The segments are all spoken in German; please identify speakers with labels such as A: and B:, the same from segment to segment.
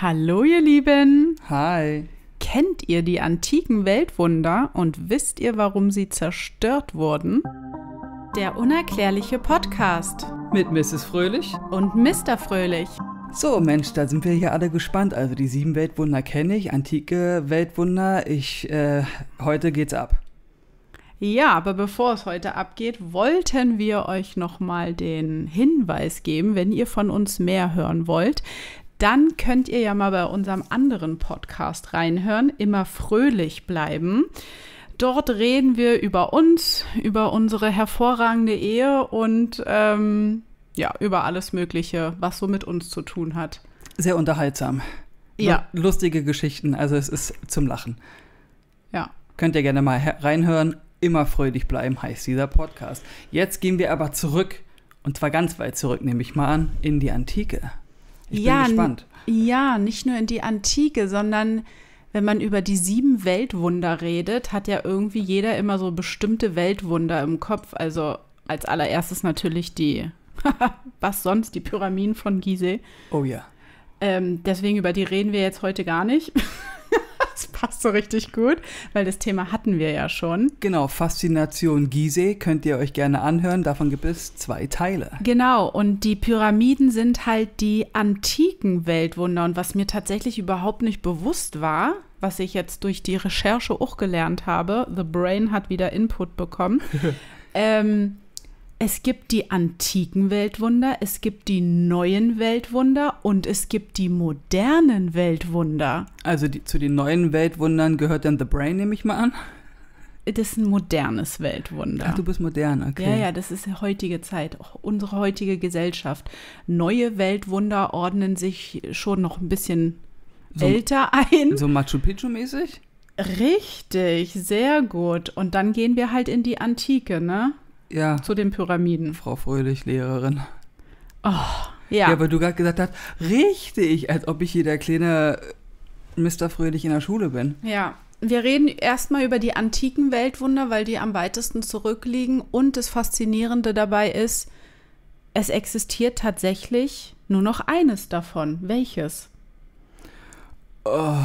A: Hallo ihr Lieben. Hi. Kennt ihr die antiken Weltwunder und wisst ihr, warum sie zerstört wurden? Der unerklärliche Podcast mit Mrs. Fröhlich und Mr. Fröhlich. So, Mensch, da sind wir hier alle
B: gespannt. Also die sieben Weltwunder kenne ich, antike Weltwunder. Ich äh, heute geht's
A: ab. Ja, aber bevor es heute abgeht, wollten wir euch nochmal den Hinweis geben, wenn ihr von uns mehr hören wollt, dann könnt ihr ja mal bei unserem anderen Podcast reinhören, immer fröhlich bleiben. Dort reden wir über uns, über unsere hervorragende Ehe und ähm, ja, über alles Mögliche, was so mit uns zu tun hat. Sehr unterhaltsam. Ja. Lustige Geschichten, also es ist zum Lachen. Ja. Könnt ihr gerne
B: mal reinhören. Immer fröhlich bleiben heißt dieser Podcast. Jetzt gehen wir aber zurück, und zwar ganz weit zurück, nehme ich mal an, in die Antike. Ich ja, bin gespannt.
A: Ja, nicht nur in die Antike, sondern wenn man über die sieben Weltwunder redet, hat ja irgendwie jeder immer so bestimmte Weltwunder im Kopf. Also als allererstes natürlich die, was sonst, die Pyramiden von Gizeh. Oh ja. Ähm, deswegen über die reden wir jetzt heute gar nicht. Das passt so richtig gut, weil das Thema hatten
B: wir ja schon. Genau, Faszination Gizeh könnt ihr euch gerne anhören. Davon gibt es zwei Teile.
A: Genau, und die Pyramiden sind halt die antiken Weltwunder. Und was mir tatsächlich überhaupt nicht bewusst war, was ich jetzt durch die Recherche auch gelernt habe, The Brain hat wieder Input bekommen. ähm, es gibt die antiken Weltwunder, es gibt die neuen Weltwunder und es gibt die modernen
B: Weltwunder. Also die, zu den neuen Weltwundern gehört dann The Brain, nehme ich mal an.
A: Das ist ein modernes Weltwunder. Ach, du bist modern, okay. Ja, ja, das ist die heutige Zeit, auch unsere heutige Gesellschaft. Neue Weltwunder ordnen sich schon noch ein bisschen so, älter ein. So Machu
B: Picchu-mäßig?
A: Richtig, sehr gut. Und dann gehen wir halt in die Antike, ne?
B: ja. zu den Pyramiden. Frau Fröhlich, Lehrerin. Oh, ja. Ja, weil du gerade gesagt hast, richtig, als ob ich hier der kleine äh, Mr. Fröhlich in der Schule bin.
A: Ja. Wir reden erstmal über die antiken Weltwunder, weil die am weitesten zurückliegen. Und das Faszinierende dabei ist, es existiert tatsächlich nur noch eines davon. Welches?
B: Oh.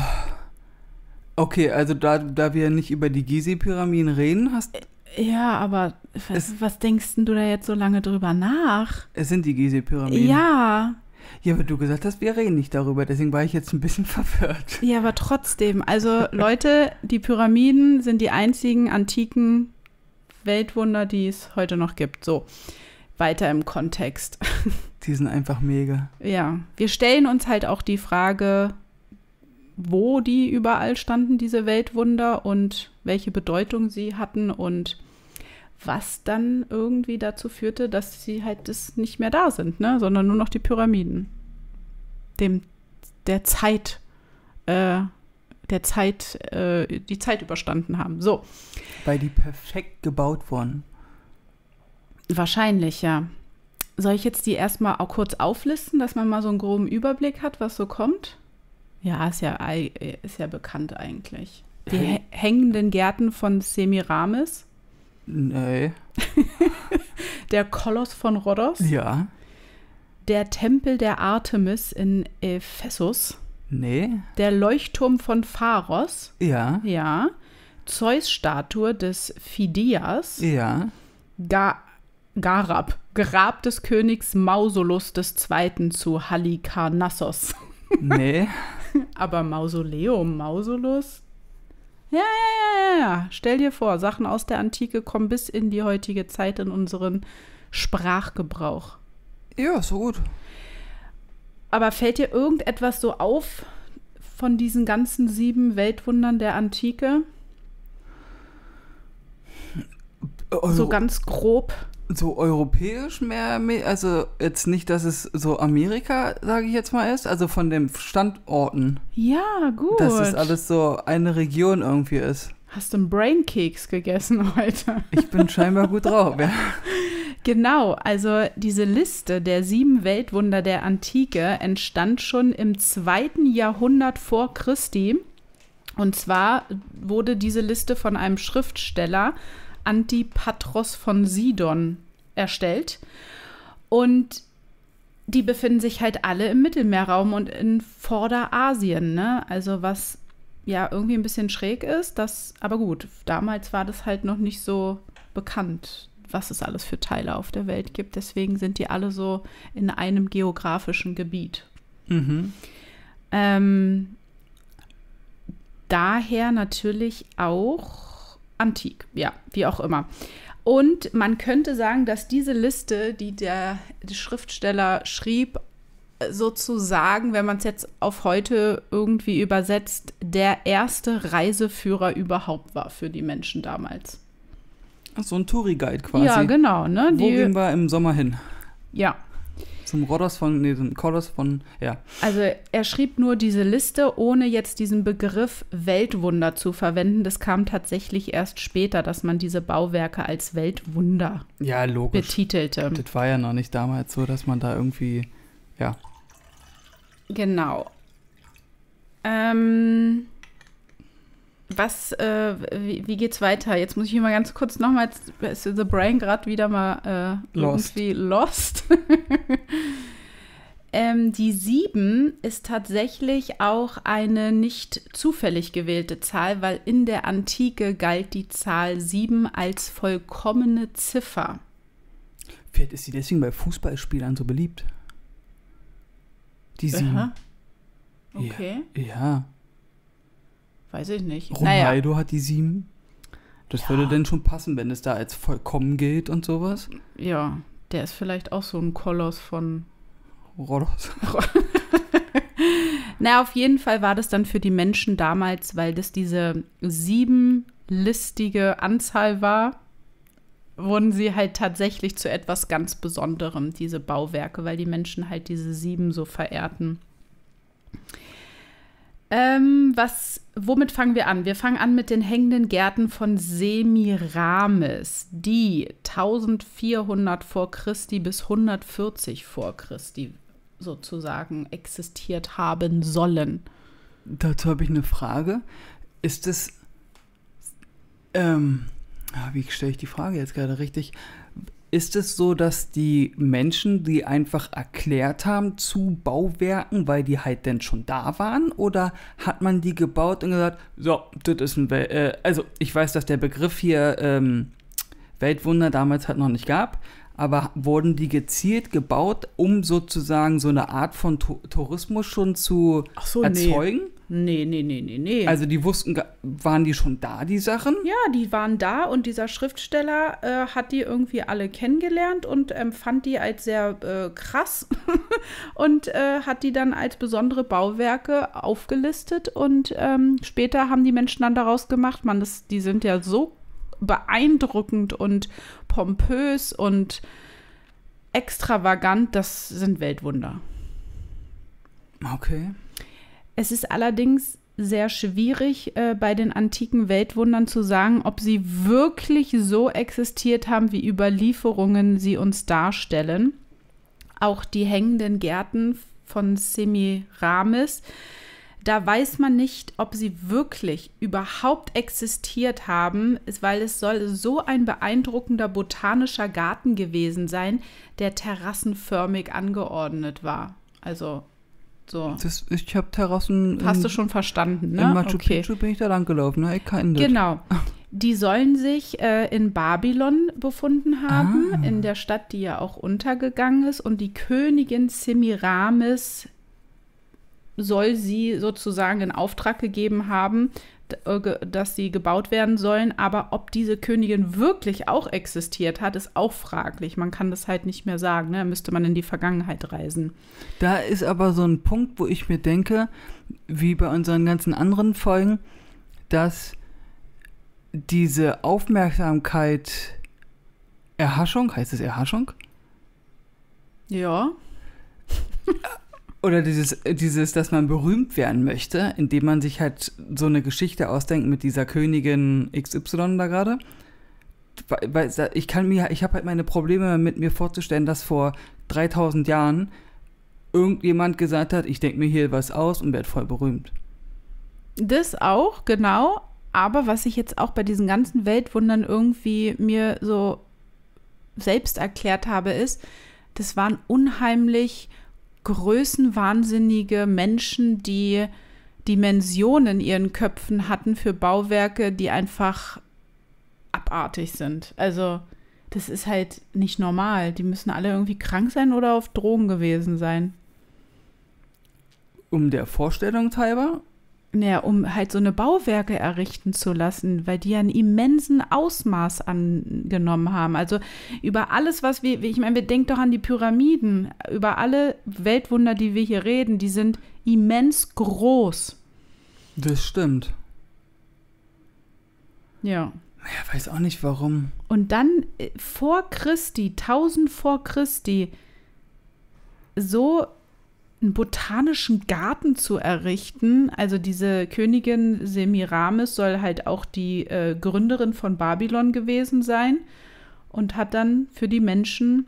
B: Okay, also da, da wir nicht über die Gizeh-Pyramiden reden, hast
A: ja, aber was, es, was denkst du da jetzt so lange drüber nach?
B: Es sind die Gizeh-Pyramiden.
A: Ja.
B: Ja, aber du gesagt hast, wir reden nicht darüber, deswegen war ich jetzt ein bisschen verwirrt.
A: Ja, aber trotzdem. Also Leute, die Pyramiden sind die einzigen antiken Weltwunder, die es heute noch gibt. So, weiter im Kontext. Die sind einfach mega. Ja, wir stellen uns halt auch die Frage, wo die überall standen, diese Weltwunder und welche Bedeutung sie hatten und was dann irgendwie dazu führte, dass sie halt das nicht mehr da sind, ne? sondern nur noch die Pyramiden. Dem, der Zeit, äh, der Zeit, äh, die Zeit überstanden haben. So. Weil die perfekt gebaut wurden. Wahrscheinlich, ja. Soll ich jetzt die erstmal auch kurz auflisten, dass man mal so einen groben Überblick hat, was so kommt? Ja, ist ja, äh, ist ja bekannt eigentlich. Die hängenden Gärten von Semiramis?
B: Nee.
A: der Koloss von Rhodos? Ja. Der Tempel der Artemis in Ephesus? Nee. Der Leuchtturm von Pharos? Ja. Ja. Zeus-Statue des Phidias? Ja. Ga Garab, Grab des Königs Mausolus II. zu Halikarnassos. Nee. Aber Mausoleum, Mausolus? Ja, ja, ja, ja. ja. Stell dir vor, Sachen aus der Antike kommen bis in die heutige Zeit in unseren Sprachgebrauch. Ja, so gut. Aber fällt dir irgendetwas so auf von diesen ganzen sieben Weltwundern der Antike?
B: Äh, also, so ganz grob so europäisch mehr, also jetzt nicht, dass es so Amerika, sage ich jetzt mal, ist, also von den Standorten.
A: Ja, gut. Dass es
B: alles so eine Region irgendwie ist.
A: Hast du einen Brain gegessen heute?
B: Ich bin scheinbar gut drauf, ja.
A: Genau, also diese Liste der sieben Weltwunder der Antike entstand schon im zweiten Jahrhundert vor Christi. Und zwar wurde diese Liste von einem Schriftsteller Antipatros von Sidon erstellt. Und die befinden sich halt alle im Mittelmeerraum und in Vorderasien, ne? Also was ja irgendwie ein bisschen schräg ist, das, aber gut, damals war das halt noch nicht so bekannt, was es alles für Teile auf der Welt gibt. Deswegen sind die alle so in einem geografischen Gebiet. Mhm. Ähm, daher natürlich auch antik, ja, wie auch immer. Und man könnte sagen, dass diese Liste, die der, Schriftsteller schrieb, sozusagen, wenn man es jetzt auf heute irgendwie übersetzt, der erste Reiseführer überhaupt war für die Menschen damals.
B: Ach, so ein Touri-Guide quasi. Ja, genau. Ne? Die, Wo gehen wir im Sommer hin? Ja, zum Rodos von, nee, zum Kodos von, ja.
A: Also er schrieb nur diese Liste, ohne jetzt diesen Begriff Weltwunder zu verwenden. Das kam tatsächlich erst später, dass man diese Bauwerke als Weltwunder
B: ja, logisch. betitelte. Das war ja noch nicht damals so, dass man da irgendwie, ja.
A: Genau. Ähm, was, äh, wie, wie, geht's weiter? Jetzt muss ich hier mal ganz kurz nochmal, ist The Brain gerade wieder mal äh, lost. irgendwie lost. ähm, die 7 ist tatsächlich auch eine nicht zufällig gewählte Zahl, weil in der Antike galt die Zahl 7 als vollkommene Ziffer.
B: Vielleicht ist sie deswegen bei Fußballspielern so beliebt. Die 7. Aha. Okay. Ja. ja.
A: Weiß ich nicht. Ronaldo naja. hat die
B: sieben. Das ja. würde denn schon passen, wenn es da als vollkommen gilt und sowas.
A: Ja, der ist vielleicht auch so ein Koloss von Rodos. Na, auf jeden Fall war das dann für die Menschen damals, weil das diese siebenlistige Anzahl war, wurden sie halt tatsächlich zu etwas ganz Besonderem, diese Bauwerke, weil die Menschen halt diese sieben so verehrten. Ähm, was, womit fangen wir an? Wir fangen an mit den hängenden Gärten von Semiramis, die 1400 vor Christi bis 140 vor Christi sozusagen existiert haben sollen. Dazu habe ich eine Frage. Ist es,
B: ähm, wie stelle ich die Frage jetzt gerade richtig? Ist es so, dass die Menschen die einfach erklärt haben zu Bauwerken, weil die halt denn schon da waren? Oder hat man die gebaut und gesagt, so, das ist ein, Wel äh, also ich weiß, dass der Begriff hier ähm, Weltwunder damals halt noch nicht gab, aber wurden die gezielt gebaut, um sozusagen so eine Art von tu Tourismus schon zu so, erzeugen?
A: Nee. nee, nee, nee, nee, Also die wussten, waren die schon da, die Sachen? Ja, die waren da und dieser Schriftsteller äh, hat die irgendwie alle kennengelernt und empfand ähm, die als sehr äh, krass und äh, hat die dann als besondere Bauwerke aufgelistet und ähm, später haben die Menschen dann daraus gemacht, man, das, die sind ja so beeindruckend und pompös und extravagant, das sind Weltwunder. Okay. Es ist allerdings sehr schwierig, äh, bei den antiken Weltwundern zu sagen, ob sie wirklich so existiert haben, wie Überlieferungen sie uns darstellen. Auch die hängenden Gärten von Semiramis da weiß man nicht, ob sie wirklich überhaupt existiert haben, weil es soll so ein beeindruckender botanischer Garten gewesen sein, der terrassenförmig angeordnet war. Also so.
B: Das, ich habe Terrassen.
A: Hast in, du schon verstanden, ne? In Machu okay. Picchu bin ich da lang gelaufen, ne? Ich kann Genau. Die sollen sich äh, in Babylon befunden haben, ah. in der Stadt, die ja auch untergegangen ist. Und die Königin Semiramis soll sie sozusagen in Auftrag gegeben haben, äh, dass sie gebaut werden sollen. Aber ob diese Königin wirklich auch existiert hat, ist auch fraglich. Man kann das halt nicht mehr sagen. Ne? Da müsste man in die Vergangenheit reisen.
B: Da ist aber so ein Punkt, wo ich mir denke, wie bei unseren ganzen anderen Folgen, dass diese Aufmerksamkeit Erhaschung, heißt es Erhaschung? Ja. Oder dieses, dieses, dass man berühmt werden möchte, indem man sich halt so eine Geschichte ausdenkt mit dieser Königin XY da gerade. Ich kann mir, ich habe halt meine Probleme mit mir vorzustellen, dass vor 3000 Jahren irgendjemand gesagt hat, ich denke mir hier was aus und werde voll berühmt.
A: Das auch, genau. Aber was ich jetzt auch bei diesen ganzen Weltwundern irgendwie mir so selbst erklärt habe, ist, das waren unheimlich größenwahnsinnige Menschen, die Dimensionen in ihren Köpfen hatten für Bauwerke, die einfach abartig sind. Also das ist halt nicht normal. Die müssen alle irgendwie krank sein oder auf Drogen gewesen sein. Um
B: der Vorstellung
A: teilbar, naja, um halt so eine Bauwerke errichten zu lassen, weil die ja einen immensen Ausmaß angenommen haben. Also über alles, was wir, ich meine, wir denken doch an die Pyramiden, über alle Weltwunder, die wir hier reden, die sind immens groß.
B: Das stimmt.
A: Ja. Naja, weiß
B: auch nicht warum.
A: Und dann äh, vor Christi, 1000 vor Christi, so einen botanischen Garten zu errichten. Also diese Königin Semiramis soll halt auch die äh, Gründerin von Babylon gewesen sein und hat dann für die Menschen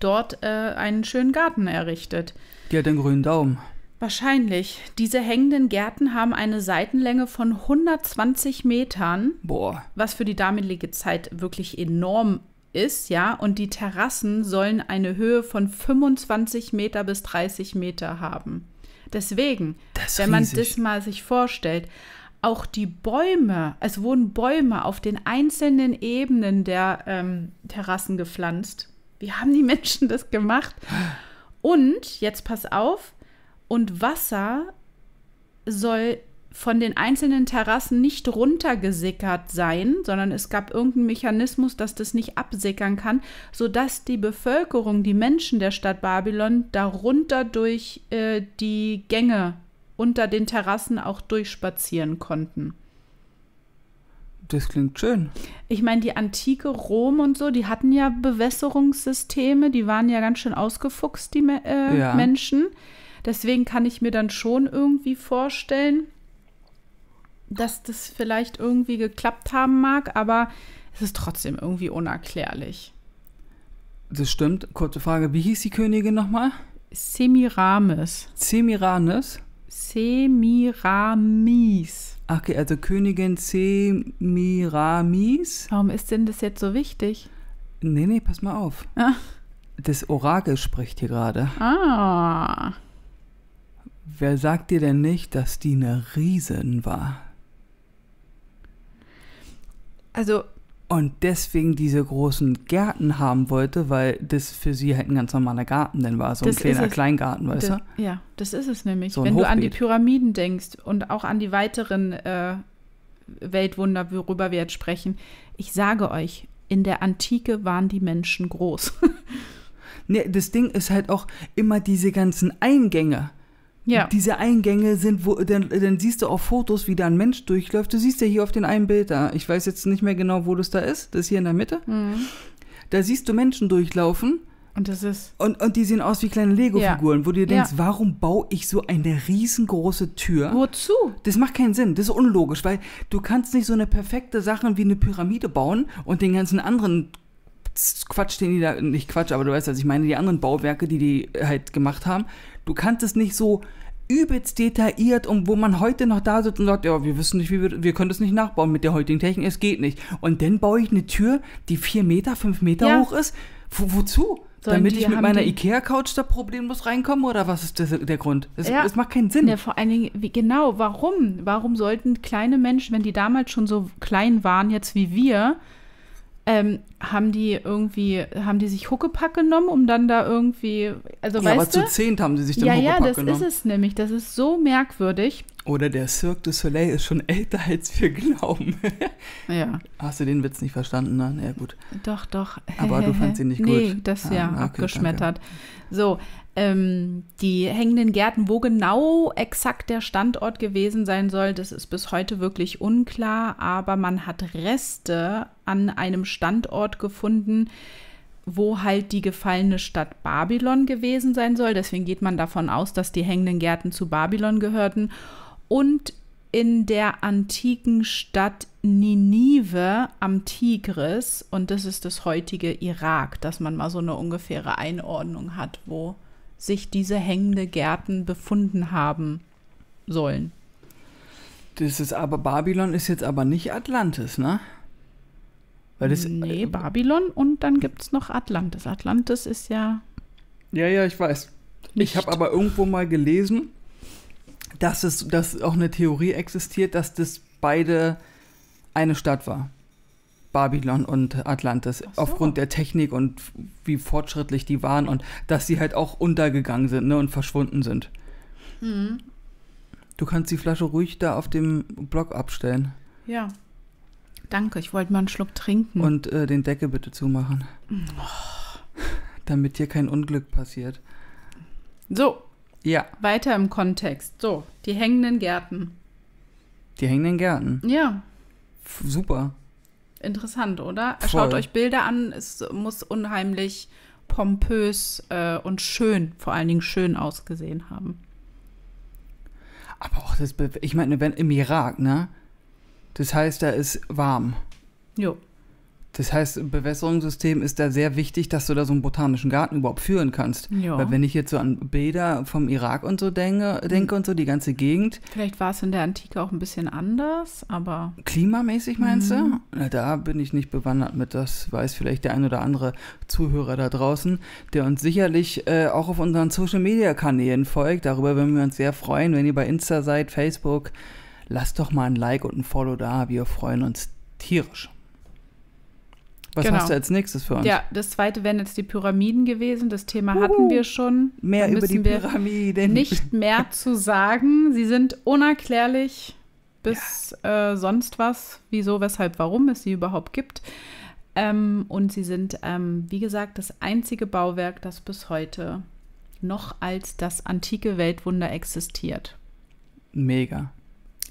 A: dort äh, einen schönen Garten errichtet.
B: Die hat den grünen Daumen.
A: Wahrscheinlich. Diese hängenden Gärten haben eine Seitenlänge von 120 Metern. Boah. Was für die damalige Zeit wirklich enorm ist, ja, und die Terrassen sollen eine Höhe von 25 Meter bis 30 Meter haben. Deswegen, wenn man das mal sich vorstellt, auch die Bäume, es wurden Bäume auf den einzelnen Ebenen der ähm, Terrassen gepflanzt. Wie haben die Menschen das gemacht? Und, jetzt pass auf, und Wasser soll von den einzelnen Terrassen nicht runtergesickert sein, sondern es gab irgendeinen Mechanismus, dass das nicht absickern kann, sodass die Bevölkerung, die Menschen der Stadt Babylon darunter durch äh, die Gänge unter den Terrassen auch durchspazieren konnten.
B: Das klingt schön.
A: Ich meine, die antike Rom und so, die hatten ja Bewässerungssysteme, die waren ja ganz schön ausgefuchst, die äh, ja. Menschen. Deswegen kann ich mir dann schon irgendwie vorstellen, dass das vielleicht irgendwie geklappt haben mag, aber es ist trotzdem irgendwie unerklärlich.
B: Das stimmt. Kurze Frage, wie hieß die Königin nochmal? Semiramis.
A: Semiramis?
B: Semiramis. Ach, okay, also Königin Semiramis.
A: Warum ist denn das jetzt so wichtig?
B: Nee, nee, pass mal auf. Ach. Das Orakel spricht hier gerade.
A: Ah.
B: Wer sagt dir denn nicht, dass die eine Riesin war? Also und deswegen diese großen Gärten haben wollte, weil das für sie halt ein ganz normaler Garten dann war, so ein kleiner Kleingarten, weißt du?
A: Ja, das ist es nämlich. So Wenn Hochbeet. du an die Pyramiden denkst und auch an die weiteren äh, Weltwunder, worüber wir jetzt sprechen, ich sage euch, in der Antike waren die Menschen groß.
B: nee, das Ding ist halt auch immer diese ganzen Eingänge.
A: Ja. Diese Eingänge
B: sind, wo, dann, dann siehst du auf Fotos, wie da ein Mensch durchläuft. Du siehst ja hier auf den einen Bild da. Ich weiß jetzt nicht mehr genau, wo das da ist. Das ist hier in der Mitte. Mhm. Da siehst du Menschen durchlaufen. Und das ist. Und, und die sehen aus wie kleine Lego-Figuren, ja. wo du dir denkst, ja. warum baue ich so eine riesengroße Tür? Wozu? Das macht keinen Sinn. Das ist unlogisch, weil du kannst nicht so eine perfekte Sache wie eine Pyramide bauen und den ganzen anderen Quatsch, den die da, nicht Quatsch, aber du weißt, was ich meine, die anderen Bauwerke, die die halt gemacht haben, Du kannst es nicht so übelst detailliert und wo man heute noch da sitzt und sagt, ja, wir wissen nicht, wie wir, wir können das nicht nachbauen mit der heutigen Technik, es geht nicht. Und dann baue ich eine Tür, die vier Meter, fünf Meter ja. hoch ist. Wo, wozu? Sollen Damit ich mit meiner Ikea-Couch da problemlos reinkomme oder was ist das, der Grund? Das, ja. das
A: macht keinen Sinn. Ja, vor allen Dingen, wie, genau, warum? Warum sollten kleine Menschen, wenn die damals schon so klein waren, jetzt wie wir, ähm, haben die irgendwie, haben die sich Huckepack genommen, um dann da irgendwie, also ja, weißt aber du? zu zehnt
B: haben sie sich den ja, Huckepack genommen. Ja, ja, das genommen. ist
A: es nämlich. Das ist so merkwürdig.
B: Oder der Cirque du Soleil ist schon älter, als wir glauben. ja. Hast du den Witz nicht verstanden? Na, ja, gut.
A: Doch, doch. Aber du fandst ihn nicht gut. Nee, das ah, ja okay, abgeschmettert. Danke. So, ähm, die hängenden Gärten, wo genau exakt der Standort gewesen sein soll, das ist bis heute wirklich unklar. Aber man hat Reste an einem Standort gefunden, wo halt die gefallene Stadt Babylon gewesen sein soll. Deswegen geht man davon aus, dass die hängenden Gärten zu Babylon gehörten und in der antiken Stadt Ninive am Tigris und das ist das heutige Irak, dass man mal so eine ungefähre Einordnung hat, wo sich diese hängende Gärten befunden haben sollen.
B: Das ist aber Babylon ist jetzt aber nicht Atlantis, ne?
A: Weil das, äh, nee, Babylon und dann gibt es noch Atlantis. Atlantis ist ja.
B: Ja, ja, ich weiß. Nicht. Ich habe aber irgendwo mal gelesen, dass es dass auch eine Theorie existiert, dass das beide eine Stadt war. Babylon und Atlantis, so. aufgrund der Technik und wie fortschrittlich die waren und dass sie halt auch untergegangen sind ne, und verschwunden sind. Mhm. Du kannst die Flasche ruhig da auf dem Block abstellen.
A: Ja. Danke, ich wollte mal einen Schluck trinken.
B: Und äh, den Deckel bitte zumachen. Oh. Damit hier
A: kein Unglück passiert. So, ja. Weiter im Kontext. So, die hängenden Gärten.
B: Die hängenden Gärten. Ja. F super.
A: Interessant, oder? Voll. Schaut euch Bilder an. Es muss unheimlich pompös äh, und schön, vor allen Dingen schön ausgesehen haben.
B: Aber auch das, ich meine, wenn im Irak, ne? Das heißt, da ist warm. Jo. Das heißt, Bewässerungssystem ist da sehr wichtig, dass du da so einen botanischen Garten überhaupt führen kannst. Ja. Weil wenn ich jetzt so an Bilder vom Irak und so denke, mhm. denke und so die ganze
A: Gegend. Vielleicht war es in der Antike auch ein bisschen anders, aber. Klimamäßig meinst mhm. du?
B: Na, da bin ich nicht bewandert mit. Das weiß vielleicht der ein oder andere Zuhörer da draußen, der uns sicherlich äh, auch auf unseren Social Media Kanälen folgt. Darüber würden wir uns sehr freuen, wenn ihr bei Insta seid, Facebook. Lasst doch mal ein Like und ein Follow da. Wir freuen uns tierisch. Was genau. hast du als nächstes für uns? Ja,
A: das zweite wären jetzt die Pyramiden gewesen. Das Thema hatten wir schon. Mehr über die Pyramiden. Nicht mehr zu sagen. Sie sind unerklärlich bis ja. äh, sonst was. Wieso, weshalb, warum es sie überhaupt gibt. Ähm, und sie sind, ähm, wie gesagt, das einzige Bauwerk, das bis heute noch als das antike Weltwunder existiert. Mega.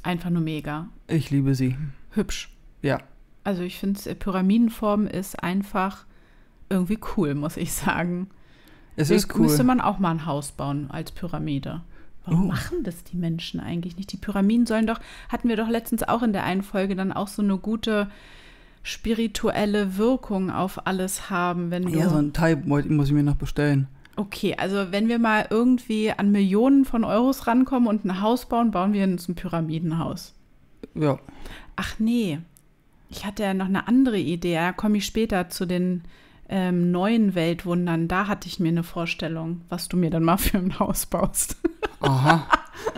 A: Einfach nur mega. Ich liebe sie. Hübsch. Ja. Also ich finde, Pyramidenform ist einfach irgendwie cool, muss ich sagen. Es ist cool. Müsste man auch mal ein Haus bauen als Pyramide. Warum uh. machen das die Menschen eigentlich nicht? Die Pyramiden sollen doch, hatten wir doch letztens auch in der einen Folge dann auch so eine gute spirituelle Wirkung auf alles haben, wenn ah du. Ja, so ein
B: Teil muss ich mir noch bestellen.
A: Okay, also wenn wir mal irgendwie an Millionen von Euros rankommen und ein Haus bauen, bauen wir uns ein Pyramidenhaus. Ja. Ach nee, ich hatte ja noch eine andere Idee, Da komme ich später zu den ähm, neuen Weltwundern, da hatte ich mir eine Vorstellung, was du mir dann mal für ein Haus baust. Aha.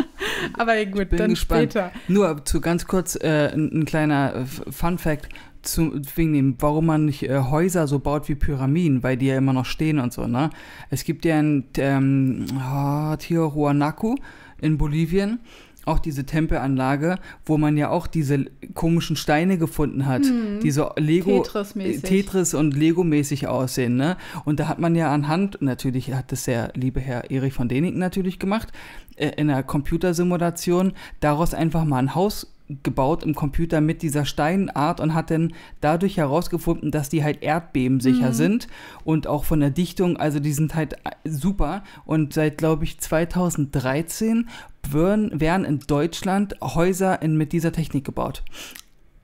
A: Aber gut, dann gespannt. später.
B: Nur zu ganz kurz äh, ein, kleiner äh, Fun Fact zu, wegen dem, warum man nicht äh, Häuser so baut wie Pyramiden, weil die ja immer noch stehen und so, ne? Es gibt ja ein ähm, oh, ah, Tiahuanaco in Bolivien auch diese Tempelanlage, wo man ja auch diese komischen Steine gefunden hat, mhm. so Lego Tetris, Tetris und Lego mäßig aussehen, ne? Und da hat man ja anhand natürlich hat das der liebe Herr Erich von Däniken natürlich gemacht äh, in einer Computersimulation daraus einfach mal ein Haus gebaut im Computer mit dieser Steinart und hat dann dadurch herausgefunden, dass die halt erdbebensicher mhm. sind und auch von der Dichtung, also die sind halt äh, super und seit glaube ich 2013 würden, werden in Deutschland Häuser in, mit dieser Technik gebaut.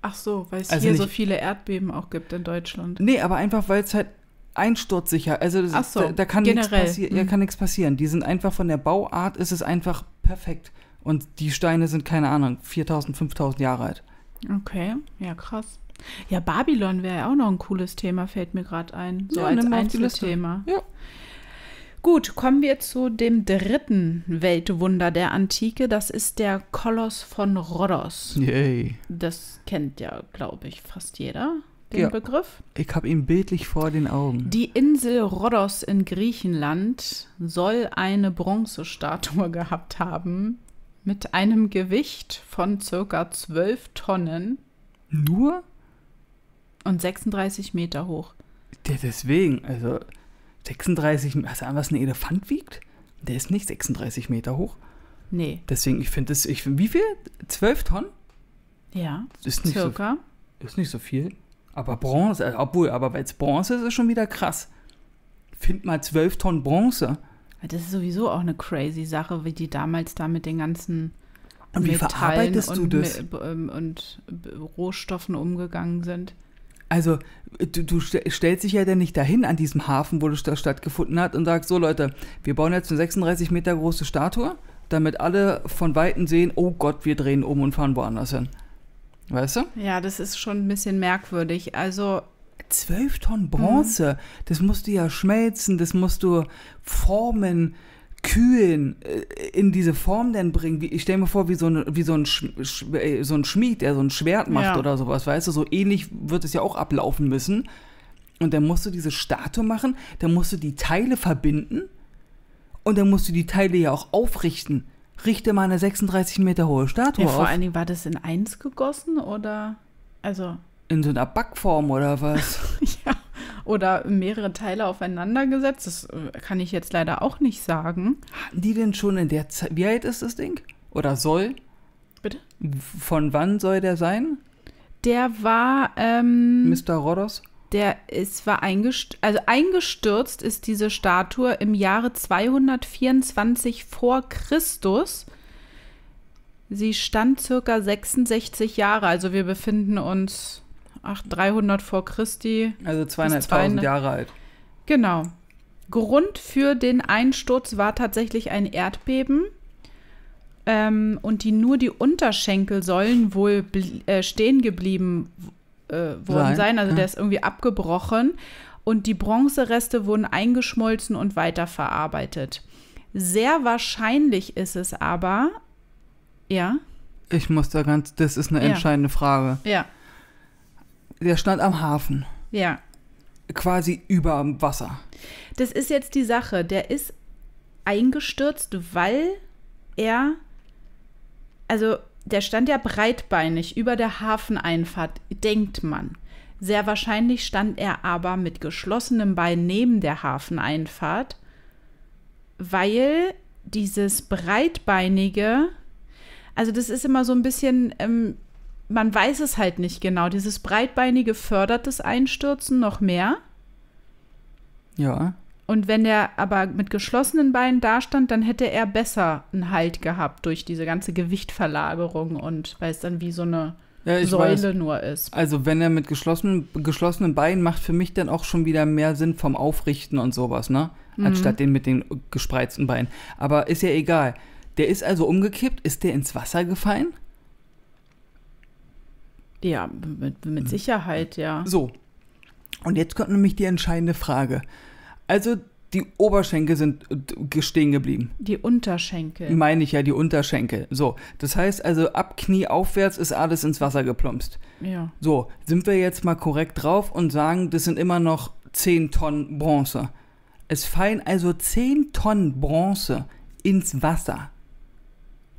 A: Ach so, weil es also hier nicht, so viele Erdbeben auch gibt in Deutschland.
B: Nee, aber einfach, weil es halt einsturzsicher, also das, so, da, da, kann nichts passi mhm. ja, passieren. Die sind einfach von der Bauart, ist es einfach perfekt. Und die Steine sind, keine Ahnung, 4000, 5000 Jahre alt.
A: Okay, ja, krass. Ja, Babylon wäre ja auch noch ein cooles Thema, fällt mir gerade ein. So ja, als Einzelthema. Ja. Gut, kommen wir zu dem dritten Weltwunder der Antike. Das ist der Koloss von Rhodos. Yay. Das kennt ja, glaube ich, fast jeder, den ja. Begriff.
B: Ich habe ihn bildlich vor den Augen. Die
A: Insel Rhodos in Griechenland soll eine Bronzestatue gehabt haben, mit einem Gewicht von circa 12 Tonnen nur und 36 Meter hoch.
B: Der deswegen, also 36, hast du an, was ein Elefant wiegt? Der ist nicht 36 Meter hoch. Nee. Deswegen, ich finde das, ich, wie viel? 12 Tonnen? Ja, ist nicht circa. So, ist nicht so viel. Aber Bronze, obwohl, aber weil es Bronze ist, ist schon wieder krass. Find mal 12 Tonnen Bronze.
A: Das ist sowieso auch eine crazy Sache, wie die damals da mit den ganzen und wie verarbeitest und, du das? Ähm, und, Rohstoffen umgegangen sind.
B: Also, du, du stellst dich ja dann nicht dahin an diesem Hafen, wo das stattgefunden hat, und sagst: So, Leute, wir bauen jetzt eine 36 Meter große Statue, damit alle von Weitem sehen: Oh Gott, wir drehen um und fahren woanders hin. Weißt du?
A: Ja, das ist schon ein bisschen merkwürdig. Also, 12 Tonnen Bronze,
B: mhm. das musst du ja schmelzen, das musst du formen, kühlen, äh, in diese Form dann bringen. Ich stelle mir vor, wie so ein, wie so ein, äh, so ein Schmied, der so ein Schwert macht ja. oder sowas, weißt du, so ähnlich wird es ja auch ablaufen müssen. Und dann musst du diese Statue machen, dann musst du die Teile verbinden und dann musst du die Teile ja auch aufrichten. Richte mal eine 36 Meter hohe Statue ja, vor auf. Vor allen
A: Dingen war das in eins gegossen oder? Also
B: in so einer Backform oder was? ja.
A: Oder mehrere Teile aufeinander gesetzt. Das äh, kann ich jetzt leider auch nicht sagen. Hatten die denn schon in der Zeit. Wie alt ist das Ding?
B: Oder soll?
A: Bitte? Von wann soll der sein? Der war. Ähm, Mr. Rodos? Der ist, war eingestürzt, also eingestürzt ist diese Statue im Jahre 224 vor Christus. Sie stand circa 66 Jahre, also wir befinden uns ach, 300 vor Christi. Also 200.000 Jahre alt. Genau. Grund für den Einsturz war tatsächlich ein Erdbeben. Ähm, und die nur die Unterschenkel sollen wohl äh, stehen geblieben äh, worden sein. sein. Also ja. der ist irgendwie abgebrochen. Und die Bronzereste wurden eingeschmolzen und weiterverarbeitet. Sehr wahrscheinlich ist es aber, ja.
B: Ich muss da ganz, das ist eine ja. entscheidende Frage. Ja. Der stand am Hafen. Ja. Quasi über dem Wasser.
A: Das ist jetzt die Sache. Der ist eingestürzt, weil er. Also, der stand ja breitbeinig über der Hafeneinfahrt, denkt man. Sehr wahrscheinlich stand er aber mit geschlossenem Bein neben der Hafeneinfahrt, weil dieses breitbeinige, also das ist immer so ein bisschen, ähm, man weiß es halt nicht genau. Dieses breitbeinige fördert das Einstürzen noch mehr. Ja. Und wenn er aber mit geschlossenen Beinen dastand, dann hätte er besser einen Halt gehabt durch diese ganze Gewichtverlagerung und weil es dann wie so eine ja, Säule weiß. nur
B: ist. Also wenn er mit geschlossenen, geschlossenen Beinen macht für mich dann auch schon wieder mehr Sinn vom Aufrichten und sowas, ne? Mhm. Anstatt den mit den gespreizten Beinen. Aber ist ja egal. Der ist also umgekippt, ist der ins Wasser gefallen?
A: Ja, mit, mit Sicherheit,
B: ja. So. Und jetzt kommt nämlich die entscheidende Frage. Also die Oberschenkel sind stehen geblieben.
A: Die Unterschenkel.
B: Meine ich ja, die Unterschenkel. So, das heißt also ab Knie aufwärts ist alles ins Wasser geplumpst. Ja. So, sind wir jetzt mal korrekt drauf und sagen, das sind immer noch 10 Tonnen Bronze. Es fallen also 10 Tonnen Bronze ins Wasser.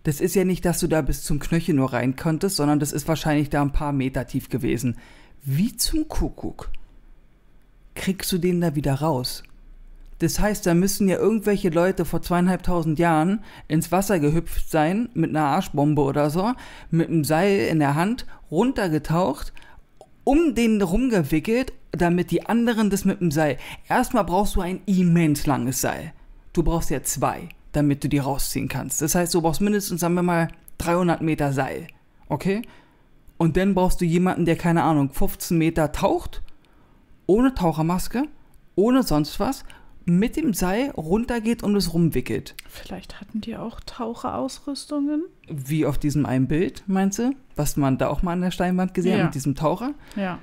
B: Das ist ja nicht, dass du da bis zum Knöchel nur rein konntest, sondern das ist wahrscheinlich da ein paar Meter tief gewesen. Wie zum Kuckuck kriegst du den da wieder raus? Das heißt, da müssen ja irgendwelche Leute vor zweieinhalbtausend Jahren ins Wasser gehüpft sein, mit einer Arschbombe oder so, mit einem Seil in der Hand, runtergetaucht, um den rumgewickelt, damit die anderen das mit dem Seil. Erstmal brauchst du ein immens langes Seil. Du brauchst ja zwei damit du die rausziehen kannst. Das heißt, du brauchst mindestens, sagen wir mal, 300 Meter Seil. Okay? Und dann brauchst du jemanden, der, keine Ahnung, 15 Meter taucht, ohne Tauchermaske, ohne sonst was, mit dem Seil runtergeht und es rumwickelt.
A: Vielleicht hatten die auch Taucherausrüstungen?
B: Wie auf diesem einen Bild, meinst du? Was man da auch mal an der Steinwand gesehen ja. hat, mit diesem Taucher? Ja.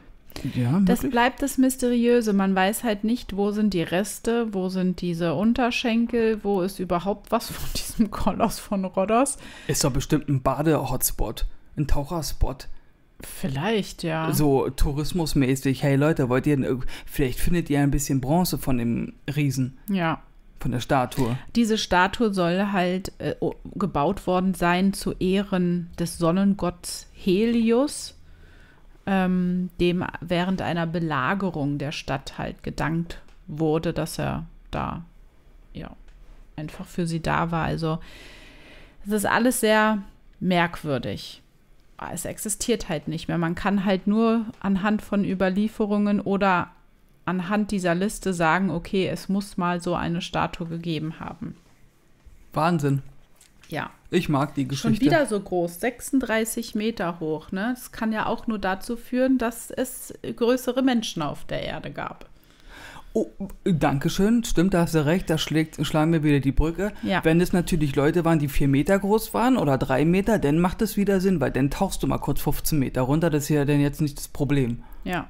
B: Ja,
A: das bleibt das Mysteriöse. Man weiß halt nicht, wo sind die Reste, wo sind diese Unterschenkel, wo ist überhaupt was von diesem Koloss von Rhodos.
B: Ist doch bestimmt ein Bade-Hotspot, ein Taucherspot. Vielleicht, ja. So tourismusmäßig, hey Leute, wollt ihr, vielleicht findet ihr ein bisschen Bronze von dem Riesen. Ja. Von der Statue.
A: Diese Statue soll halt äh, gebaut worden sein zu Ehren des Sonnengotts Helios ähm, dem während einer Belagerung der Stadt halt gedankt wurde, dass er da ja einfach für sie da war. Also es ist alles sehr merkwürdig. Es existiert halt nicht mehr. Man kann halt nur anhand von Überlieferungen oder anhand dieser Liste sagen, okay, es muss mal so eine Statue gegeben haben. Wahnsinn. Ja.
B: Ich mag die Geschichte. Schon wieder
A: so groß, 36 Meter hoch. Ne? Das kann ja auch nur dazu führen, dass es größere Menschen auf der Erde gab.
B: Oh, danke schön. stimmt, da hast du recht, da schlägt, schlagen wir wieder die Brücke. Ja. Wenn es natürlich Leute waren, die vier Meter groß waren oder drei Meter, dann macht es wieder Sinn, weil dann tauchst du mal kurz 15 Meter runter, das ist ja dann jetzt nicht das Problem.
A: Ja.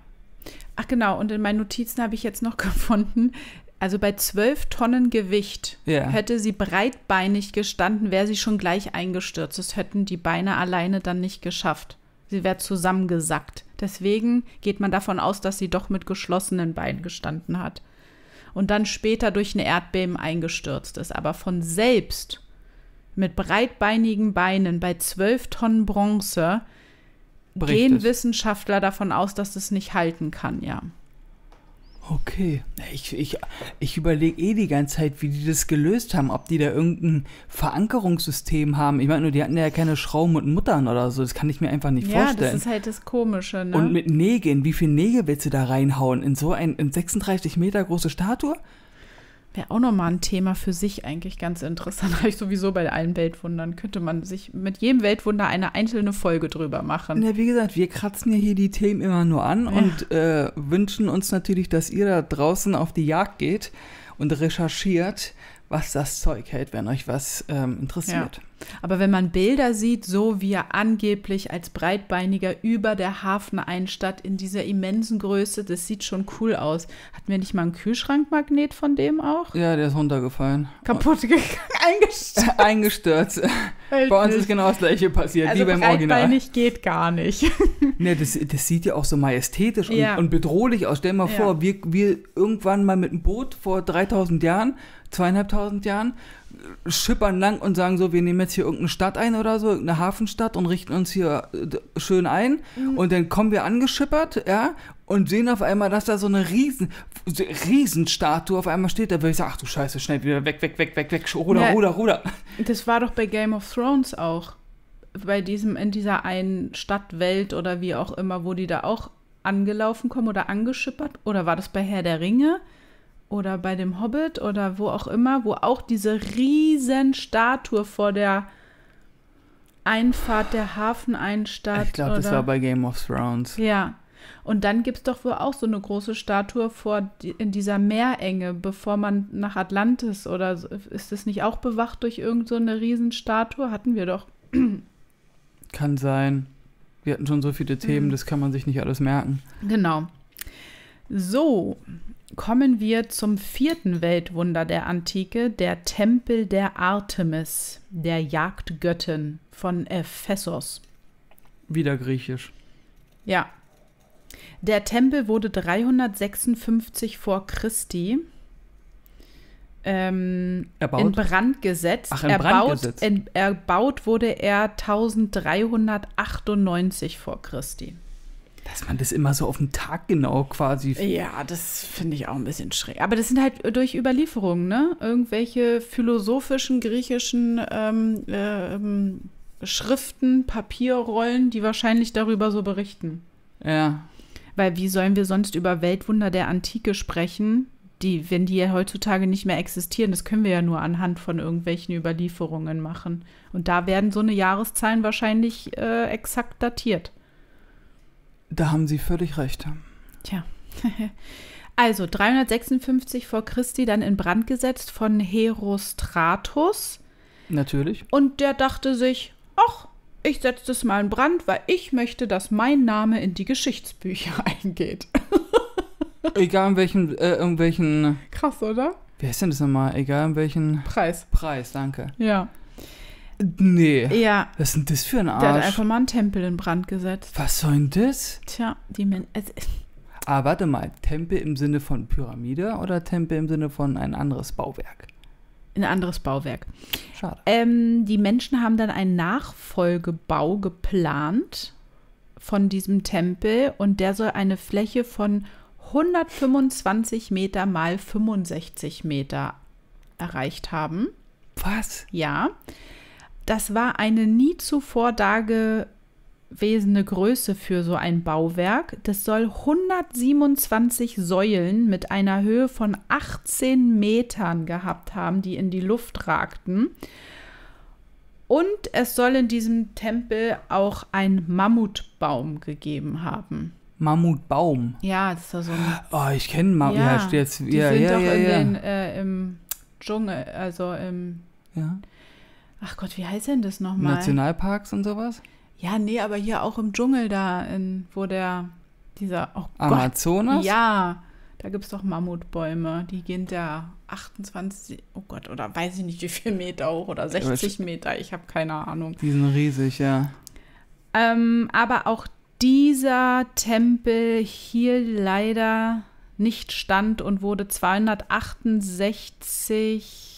A: Ach genau, und in meinen Notizen habe ich jetzt noch gefunden, also bei zwölf Tonnen Gewicht ja. hätte sie breitbeinig gestanden, wäre sie schon gleich eingestürzt. Das hätten die Beine alleine dann nicht geschafft. Sie wäre zusammengesackt. Deswegen geht man davon aus, dass sie doch mit geschlossenen Beinen gestanden hat. Und dann später durch eine Erdbeben eingestürzt ist. Aber von selbst mit breitbeinigen Beinen bei zwölf Tonnen Bronze Berichtet. gehen Wissenschaftler davon aus, dass es das nicht halten kann, ja.
B: Okay. Ich, ich, ich überlege eh die ganze Zeit, wie die das gelöst haben, ob die da irgendein Verankerungssystem haben. Ich meine nur, die hatten ja keine Schrauben und Muttern oder so. Das kann ich mir einfach nicht ja, vorstellen. Ja, das ist
A: halt das Komische, ne? Und mit
B: Nägeln, wie viel
A: Nägel willst du da reinhauen? In so ein in 36 Meter große Statue? Wäre auch nochmal ein Thema für sich eigentlich ganz interessant. Habe ich sowieso bei allen Weltwundern. Könnte man sich mit jedem Weltwunder eine einzelne Folge drüber machen. Ja,
B: wie gesagt, wir kratzen ja hier die Themen immer nur an ja. und äh, wünschen uns natürlich, dass ihr da draußen auf die Jagd geht und recherchiert, was das Zeug hält, wenn euch was ähm, interessiert. Ja.
A: Aber wenn man Bilder sieht, so wie er angeblich als Breitbeiniger über der Hafeneinstadt in dieser immensen Größe, das sieht schon cool aus. Hatten wir nicht mal einen Kühlschrankmagnet von dem auch?
B: Ja, der ist runtergefallen. Kaputt
A: gegangen, eingestürzt.
B: eingestürzt. Bei uns ist genau das gleiche passiert, also wie beim Original. Breitbeinig
A: geht gar nicht.
B: ne, das, das, sieht ja auch so majestätisch und, ja. und bedrohlich aus. Stell dir mal ja. vor, wir, wir irgendwann mal mit einem Boot vor 3000 Jahren, zweieinhalbtausend Jahren schippern lang und sagen so, wir nehmen jetzt hier irgendeine Stadt ein oder so, irgendeine Hafenstadt und richten uns hier äh, schön ein. Mhm. Und dann kommen wir angeschippert, ja, und sehen auf einmal, dass da so eine riesen, Riesenstatue auf einmal steht. Da würde ich sagen, ach du Scheiße, schnell wieder weg, weg, weg, weg, weg, ruder, ja, ruder, ruder.
A: Das war doch bei Game of Thrones auch. Bei diesem, in dieser einen Stadtwelt oder wie auch immer, wo die da auch angelaufen kommen oder angeschippert. Oder war das bei Herr der Ringe? oder bei dem Hobbit oder wo auch immer, wo auch diese riesen Statue vor der Einfahrt der Hafeneinstadt. Ich glaube, das war bei
B: Game of Thrones.
A: Ja. Und dann gibt es doch wohl auch so eine große Statue vor in dieser Meerenge, bevor man nach Atlantis oder ist das nicht auch bewacht durch irgendeine so eine Riesenstatue? Hatten wir doch.
B: Kann sein. Wir hatten schon so viele Themen, mhm. das kann man sich nicht alles merken.
A: Genau. So, kommen wir zum vierten Weltwunder der Antike, der Tempel der Artemis, der Jagdgöttin von Ephesus.
B: Wieder griechisch.
A: Ja. Der Tempel wurde 356 vor Christi ähm, erbaut? in Brand gesetzt. Ach, in erbaut, Brand gesetzt. In, erbaut wurde er 1398 vor Christi.
B: Dass man das immer so auf den Tag genau quasi. Ja, das finde ich auch ein bisschen schräg.
A: Aber das sind halt äh, durch Überlieferungen, ne? Irgendwelche philosophischen, griechischen ähm, ähm, Schriften, Papierrollen, die wahrscheinlich darüber so berichten. Ja. Weil wie sollen wir sonst über Weltwunder der Antike sprechen, die, wenn die ja heutzutage nicht mehr existieren, das können wir ja nur anhand von irgendwelchen Überlieferungen machen. Und da werden so eine Jahreszahlen wahrscheinlich äh, exakt datiert.
B: Da haben Sie völlig recht.
A: Tja. Also 356 vor Christi dann in Brand gesetzt von Herostratus. Natürlich. Und der dachte sich, ach, ich setze das mal in Brand, weil ich möchte, dass mein Name in die Geschichtsbücher eingeht.
B: Egal in welchen, äh, in welchen.
A: Krass, oder?
B: Wie heißt denn das nochmal? Egal in welchen. Preis. Preis, danke. Ja. Nee. Ja. Was ist denn das für ein Arsch? Der hat einfach
A: mal einen Tempel in Brand gesetzt. Was soll denn das? Tja, die Menschen.
B: Ah, warte mal. Tempel im Sinne von Pyramide oder Tempel im Sinne von ein anderes Bauwerk?
A: Ein anderes Bauwerk. Schade. Ähm, die Menschen haben dann einen Nachfolgebau geplant von diesem Tempel und der soll eine Fläche von 125 Meter mal 65 Meter erreicht haben. Was? Ja das war eine nie zuvor dagewesene Größe für so ein Bauwerk. Das soll 127 Säulen mit einer Höhe von 18 Metern gehabt haben, die in die Luft ragten. Und es soll in diesem Tempel auch ein Mammutbaum gegeben haben.
B: Mammutbaum?
A: Ja, das ist so ein. Oh, ich kenne Mammut. Ja, ja, jetzt, die ja, sind ja, doch ja, in den, äh, im Dschungel, also im. Ja ach Gott, wie heißt denn das nochmal? Nationalparks und sowas? Ja, nee, aber hier auch im Dschungel da, in, wo der, dieser, oh Gott. Amazonas? Ja, da gibt es doch Mammutbäume, die gehen da 28, oh Gott, oder weiß ich nicht, wie viel Meter hoch oder 60 Meter, ich habe keine Ahnung.
B: Die sind riesig, ja.
A: Ähm, aber auch dieser Tempel hier leider nicht stand und wurde 268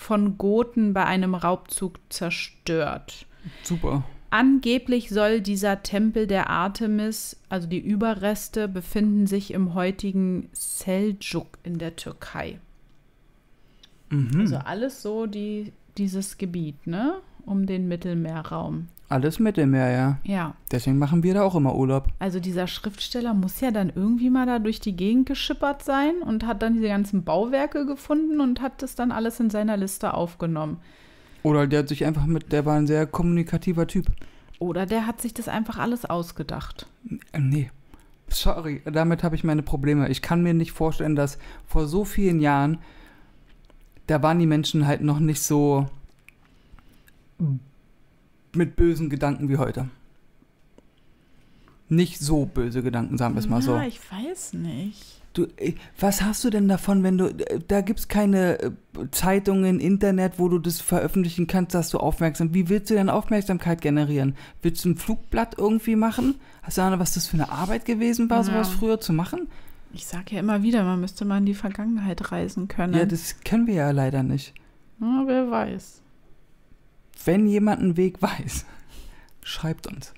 A: von Goten bei einem Raubzug zerstört. Super. Angeblich soll dieser Tempel der Artemis, also die Überreste, befinden sich im heutigen Seljuk in der Türkei. Mhm. Also alles so die, dieses Gebiet, ne? Um den Mittelmeerraum.
B: Alles Mittelmeer, ja. Ja. Deswegen machen wir da auch immer Urlaub.
A: Also dieser Schriftsteller muss ja dann irgendwie mal da durch die Gegend geschippert sein und hat dann diese ganzen Bauwerke gefunden und hat das dann alles in seiner Liste aufgenommen. Oder der hat sich einfach mit, der war ein sehr kommunikativer Typ. Oder der hat sich das einfach alles ausgedacht.
B: Äh, nee. Sorry, damit habe ich meine Probleme. Ich kann mir nicht vorstellen, dass vor so vielen Jahren, da waren die Menschen halt noch nicht so mit bösen Gedanken wie heute. Nicht so böse Gedanken, sagen wir es mal so. Ja, ich
A: weiß nicht.
B: Du, äh, was hast du denn davon, wenn du. Äh, da gibt es keine äh, Zeitungen, Internet, wo du das veröffentlichen kannst, dass du aufmerksam. Wie willst du denn Aufmerksamkeit generieren? Willst du ein Flugblatt irgendwie machen? Hast du Ahnung, was das für eine Arbeit gewesen war, ja. sowas früher zu machen?
A: Ich sage ja immer wieder, man müsste mal in die Vergangenheit reisen können. Ja,
B: das können wir ja leider nicht.
A: Na, wer weiß
B: wenn jemand einen Weg weiß,
A: schreibt uns.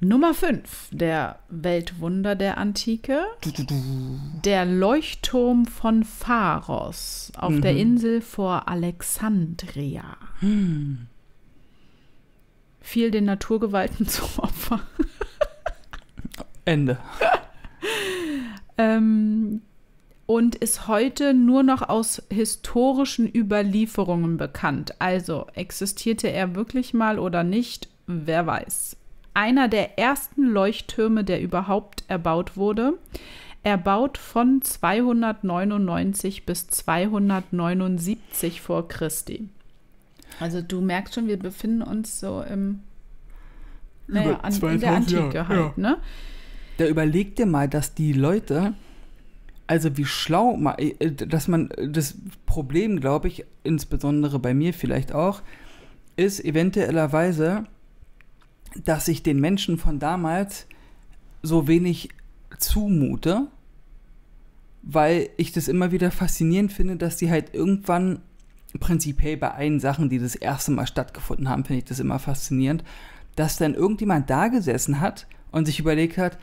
A: Nummer 5 der Weltwunder der Antike. Du, du, du. Der Leuchtturm von Pharos auf mhm. der Insel vor Alexandria.
B: Mhm.
A: Fiel den Naturgewalten zum Opfer. Ende. ähm, und ist heute nur noch aus historischen Überlieferungen bekannt. Also existierte er wirklich mal oder nicht, wer weiß. Einer der ersten Leuchttürme, der überhaupt erbaut wurde, erbaut von 299 bis 279 vor Christi. Also du merkst schon, wir befinden uns so im naja, an, in der Antike Jahr, halt. Ja.
B: Ne? Da überleg dir mal, dass die Leute also wie schlau, äh, äh, dass man äh, das Problem, glaube ich, insbesondere bei mir vielleicht auch, ist eventuellerweise, dass ich den Menschen von damals so wenig zumute, weil ich das immer wieder faszinierend finde, dass die halt irgendwann prinzipiell bei allen Sachen, die das erste Mal stattgefunden haben, finde ich das immer faszinierend, dass dann irgendjemand da gesessen hat und sich überlegt hat,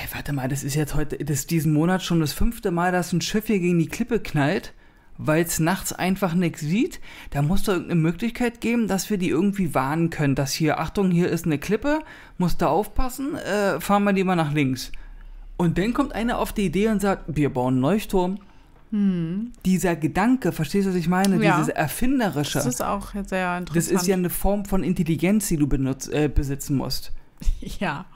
B: Ey, warte mal, das ist jetzt heute, das ist diesen Monat schon das fünfte Mal, dass ein Schiff hier gegen die Klippe knallt, weil es nachts einfach nichts sieht. Da muss doch irgendeine Möglichkeit geben, dass wir die irgendwie warnen können, dass hier, Achtung, hier ist eine Klippe, musst da aufpassen, äh, fahren wir die mal nach links. Und dann kommt einer auf die Idee und sagt, wir bauen einen Leuchtturm. Hm. Dieser Gedanke, verstehst du, was ich meine? Ja. Dieses Erfinderische. Das ist
A: auch sehr interessant. Das ist ja
B: eine Form von Intelligenz, die du benutzt, äh, besitzen musst. Ja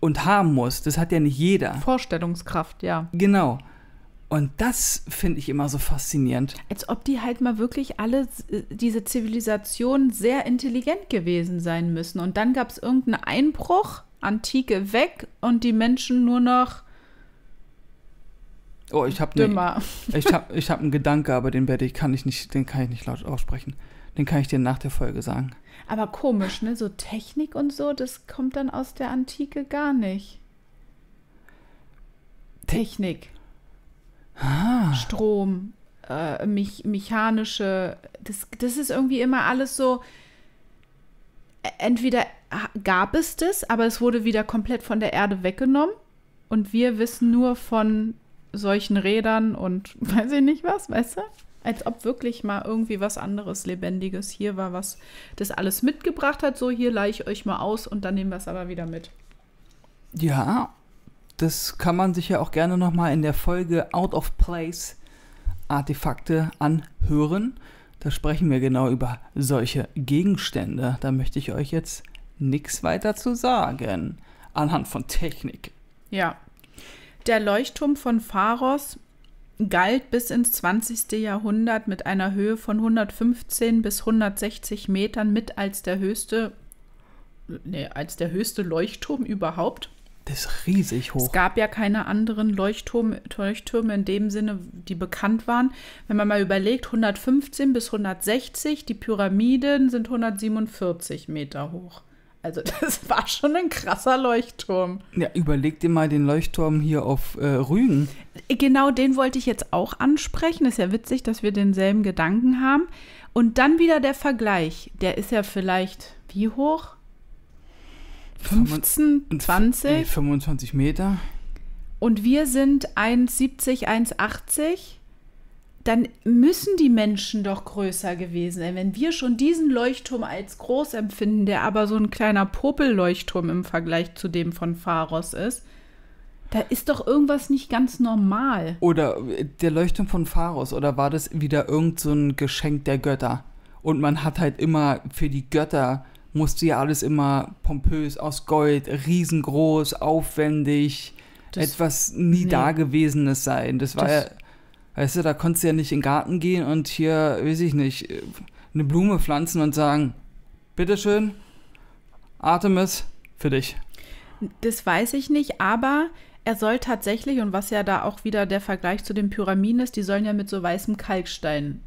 B: und haben muss. Das hat ja nicht
A: jeder. Vorstellungskraft, ja. Genau. Und das finde ich immer so faszinierend. Als ob die halt mal wirklich alle äh, diese Zivilisation sehr intelligent gewesen sein müssen. Und dann gab es irgendeinen Einbruch, Antike weg und die Menschen nur noch.
B: Oh, ich habe ne, ich hab, ich hab einen Gedanke, aber den werde ich kann ich nicht, den kann ich nicht laut aussprechen. Den kann ich dir nach der Folge sagen.
A: Aber komisch, ne? So Technik und so, das kommt dann aus der Antike gar nicht. Technik. Ah. Strom, äh, mich, mechanische, das, das ist irgendwie immer alles so. E, entweder gab es das, aber es wurde wieder komplett von der Erde weggenommen. Und wir wissen nur von solchen Rädern und weiß ich nicht was, weißt du? Als ob wirklich mal irgendwie was anderes Lebendiges hier war, was das alles mitgebracht hat. So, hier leihe ich euch mal aus und dann nehmen wir es aber wieder mit.
B: Ja, das kann man sich ja auch gerne nochmal in der Folge Out of Place Artefakte anhören. Da sprechen wir genau über solche Gegenstände. Da möchte ich euch jetzt nichts weiter zu sagen. Anhand von Technik.
A: Ja. Der Leuchtturm von Pharos galt bis ins 20. Jahrhundert mit einer Höhe von 115 bis 160 Metern mit als der höchste, nee, als der höchste Leuchtturm überhaupt.
B: Das ist riesig hoch. Es
A: gab ja keine anderen Leuchtturm, Leuchttürme in dem Sinne, die bekannt waren. Wenn man mal überlegt, 115 bis 160, die Pyramiden sind 147 Meter hoch. Also das war schon ein krasser Leuchtturm.
B: Ja, überleg dir mal den Leuchtturm hier auf äh, Rügen.
A: Genau, den wollte ich jetzt auch ansprechen. Ist ja witzig, dass wir denselben Gedanken haben. Und dann wieder der Vergleich. Der ist ja vielleicht wie hoch?
B: 15, 20? 25 Meter.
A: Und wir sind 1,70, 1,80 dann müssen die Menschen doch größer gewesen sein. Wenn wir schon diesen Leuchtturm als groß empfinden, der aber so ein kleiner Popelleuchtturm im Vergleich zu dem von Pharos ist, da ist doch irgendwas nicht ganz normal.
B: Oder äh, der Leuchtturm von Pharos, oder war das wieder irgend so ein Geschenk der Götter? Und man hat halt immer für die Götter musste ja alles immer pompös aus Gold, riesengroß, aufwendig, das, etwas nie nee. Dagewesenes sein. Das, das war ja Weißt du, da konntest du ja nicht in den Garten gehen und hier, weiß ich nicht, eine Blume pflanzen und sagen, bitteschön, Artemis, für dich.
A: Das weiß ich nicht, aber er soll tatsächlich, und was ja da auch wieder der Vergleich zu den Pyramiden ist, die sollen ja mit so weißem Kalkstein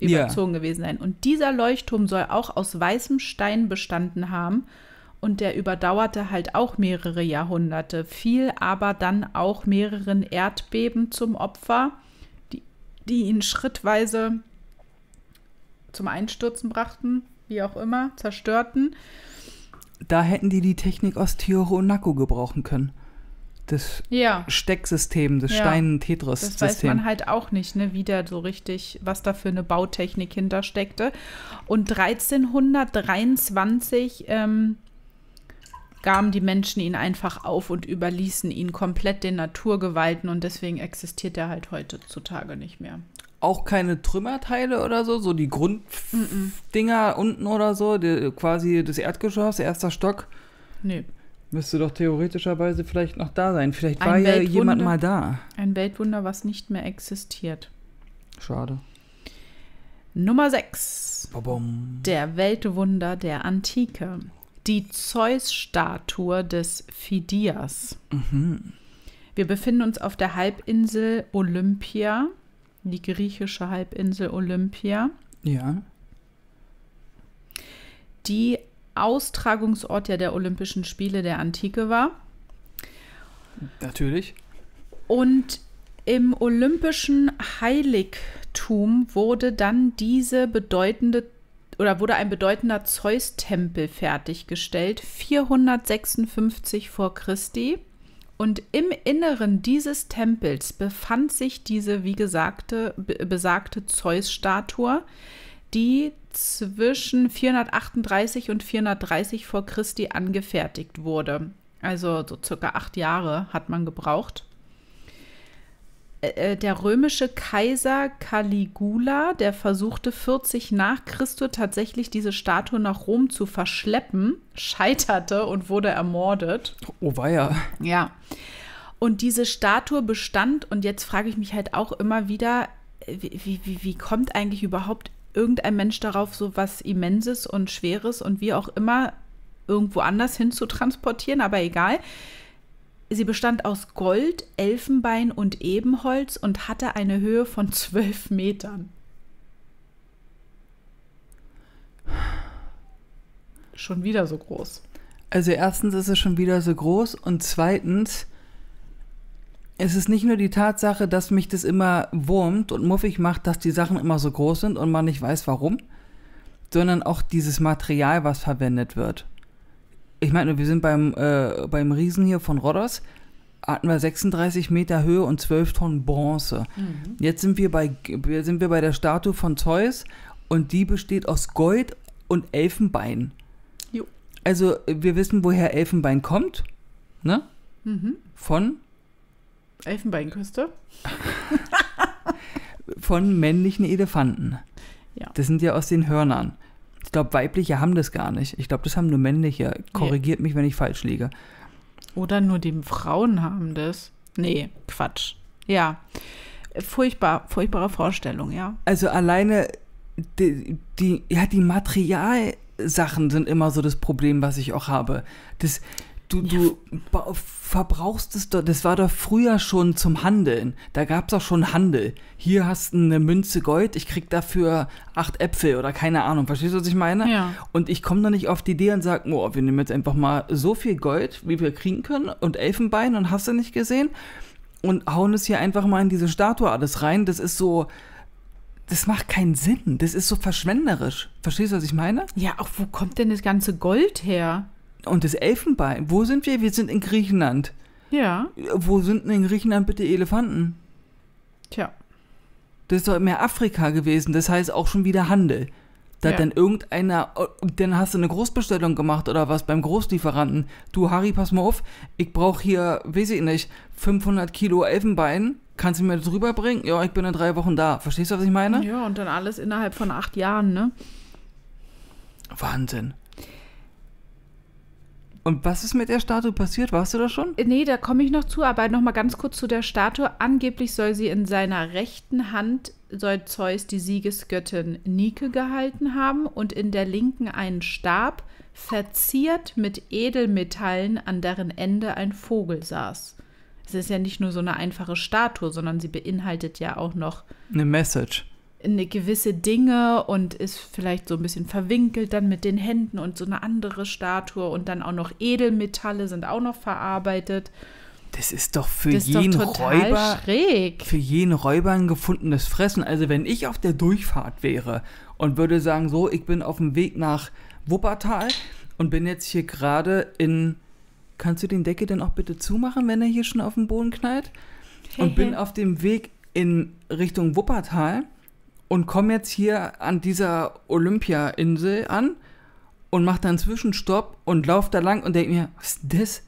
A: überzogen yeah. gewesen sein. Und dieser Leuchtturm soll auch aus weißem Stein bestanden haben. Und der überdauerte halt auch mehrere Jahrhunderte, fiel aber dann auch mehreren Erdbeben zum Opfer die ihn schrittweise zum Einstürzen brachten, wie auch immer, zerstörten.
B: Da hätten die die Technik aus Tioro und Nako gebrauchen können. Das ja. Stecksystem, das ja. Steinen-Tetris-System. Das weiß man
A: halt auch nicht, ne, wie da so richtig, was da für eine Bautechnik hintersteckte. Und 1323 ähm, gaben die Menschen ihn einfach auf und überließen ihn komplett den Naturgewalten und deswegen existiert er halt heutzutage nicht mehr.
B: Auch keine Trümmerteile oder so, so die Grunddinger mm -mm. unten oder so, die, äh, quasi des Erdgeschoss, erster Stock. Nee. Müsste doch theoretischerweise vielleicht noch da sein. Vielleicht war ja jemand mal da.
A: Ein Weltwunder, was nicht mehr existiert. Schade. Nummer 6. Der Weltwunder der Antike die Zeus-Statue des Phidias. Mhm. Wir befinden uns auf der Halbinsel Olympia, die griechische Halbinsel Olympia. Ja. Die Austragungsort ja der Olympischen Spiele der Antike war. Natürlich. Und im olympischen Heiligtum wurde dann diese bedeutende oder wurde ein bedeutender Zeus-Tempel fertiggestellt, 456 vor Christi. Und im Inneren dieses Tempels befand sich diese, wie gesagt, besagte Zeus-Statue, die zwischen 438 und 430 vor Christi angefertigt wurde. Also so circa acht Jahre hat man gebraucht. Äh, äh, der römische Kaiser Caligula, der versuchte 40 nach Christus tatsächlich diese Statue nach Rom zu verschleppen, scheiterte und wurde ermordet. Oh weia. Ja. Und diese Statue bestand, und jetzt frage ich mich halt auch immer wieder, wie, wie, wie kommt eigentlich überhaupt irgendein Mensch darauf, so was Immenses und Schweres und wie auch immer irgendwo anders hin zu transportieren, aber egal. Sie bestand aus Gold, Elfenbein und Ebenholz und hatte eine Höhe von zwölf Metern. Schon
B: wieder so groß. Also erstens ist es schon wieder so groß und zweitens es ist nicht nur die Tatsache, dass mich das immer wurmt und muffig macht, dass die Sachen immer so groß sind und man nicht weiß warum, sondern auch dieses Material, was verwendet wird ich meine, wir sind beim, äh, beim Riesen hier von Rodders, hatten wir 36 Meter Höhe und 12 Tonnen Bronze. Mhm. Jetzt sind wir, bei, sind wir bei der Statue von Zeus und die besteht aus Gold und Elfenbein. Jo. Also wir wissen, woher Elfenbein kommt. Ne? Mhm. Von?
A: Elfenbeinküste.
B: von männlichen Elefanten. Ja. Das sind ja aus den Hörnern ich glaube, weibliche haben das gar nicht. Ich glaube, das haben nur männliche. Korrigiert nee. mich, wenn ich falsch liege.
A: Oder nur die Frauen haben das. Nee, Quatsch. Ja. Furchtbar, furchtbare Vorstellung, ja.
B: Also alleine die, die, ja, die Materialsachen sind immer so das Problem, was ich auch habe. Das, du, du ja. verbrauchst es doch. Das war doch früher schon zum Handeln. Da gab es auch schon Handel. Hier hast du eine Münze Gold, ich krieg dafür acht Äpfel oder keine Ahnung. Verstehst du, was ich meine? Ja. Und ich komme doch nicht auf die Idee und sage, oh, wir nehmen jetzt einfach mal so viel Gold, wie wir kriegen können und Elfenbein und hast du nicht gesehen und hauen es hier einfach mal in diese Statue alles rein. Das ist so, das macht keinen Sinn. Das ist so verschwenderisch. Verstehst du, was ich meine? Ja, auch wo kommt denn das ganze Gold her? Und das Elfenbein, wo sind wir? Wir sind in Griechenland. Ja. Wo sind denn in Griechenland bitte Elefanten? Tja. Das ist doch mehr Afrika gewesen, das heißt auch schon wieder Handel. Da ja. dann irgendeiner, oh, dann hast du eine Großbestellung gemacht oder was beim Großlieferanten. Du, Harry, pass mal auf, ich brauche hier, weiß ich nicht, 500 Kilo Elfenbein. Kannst du mir das rüberbringen? Ja, ich bin in drei Wochen da. Verstehst du, was ich meine? Ja, und
A: dann alles innerhalb von acht Jahren, ne?
B: Wahnsinn. Und was
A: ist mit der Statue passiert? Warst du da schon? Äh, nee, da komme ich noch zu, aber nochmal ganz kurz zu der Statue. Angeblich soll sie in seiner rechten Hand, soll Zeus die Siegesgöttin Nike gehalten haben und in der linken einen Stab, verziert mit Edelmetallen, an deren Ende ein Vogel saß. Es ist ja nicht nur so eine einfache Statue, sondern sie beinhaltet ja auch noch
B: eine Message
A: eine gewisse Dinge und ist vielleicht so ein bisschen verwinkelt dann mit den Händen und so eine andere Statue und dann auch noch Edelmetalle sind auch noch verarbeitet.
B: Das ist doch für das jeden doch Räuber schräg. für jeden Räuber ein gefundenes Fressen. Also wenn ich auf der Durchfahrt wäre und würde sagen so, ich bin auf dem Weg nach Wuppertal und bin jetzt hier gerade in Kannst du den Deckel denn auch bitte zumachen, wenn er hier schon auf den Boden knallt? und bin auf dem Weg in Richtung Wuppertal und komme jetzt hier an dieser Olympia-Insel an und mache dann Zwischenstopp und laufe da lang und denke mir, was ist das?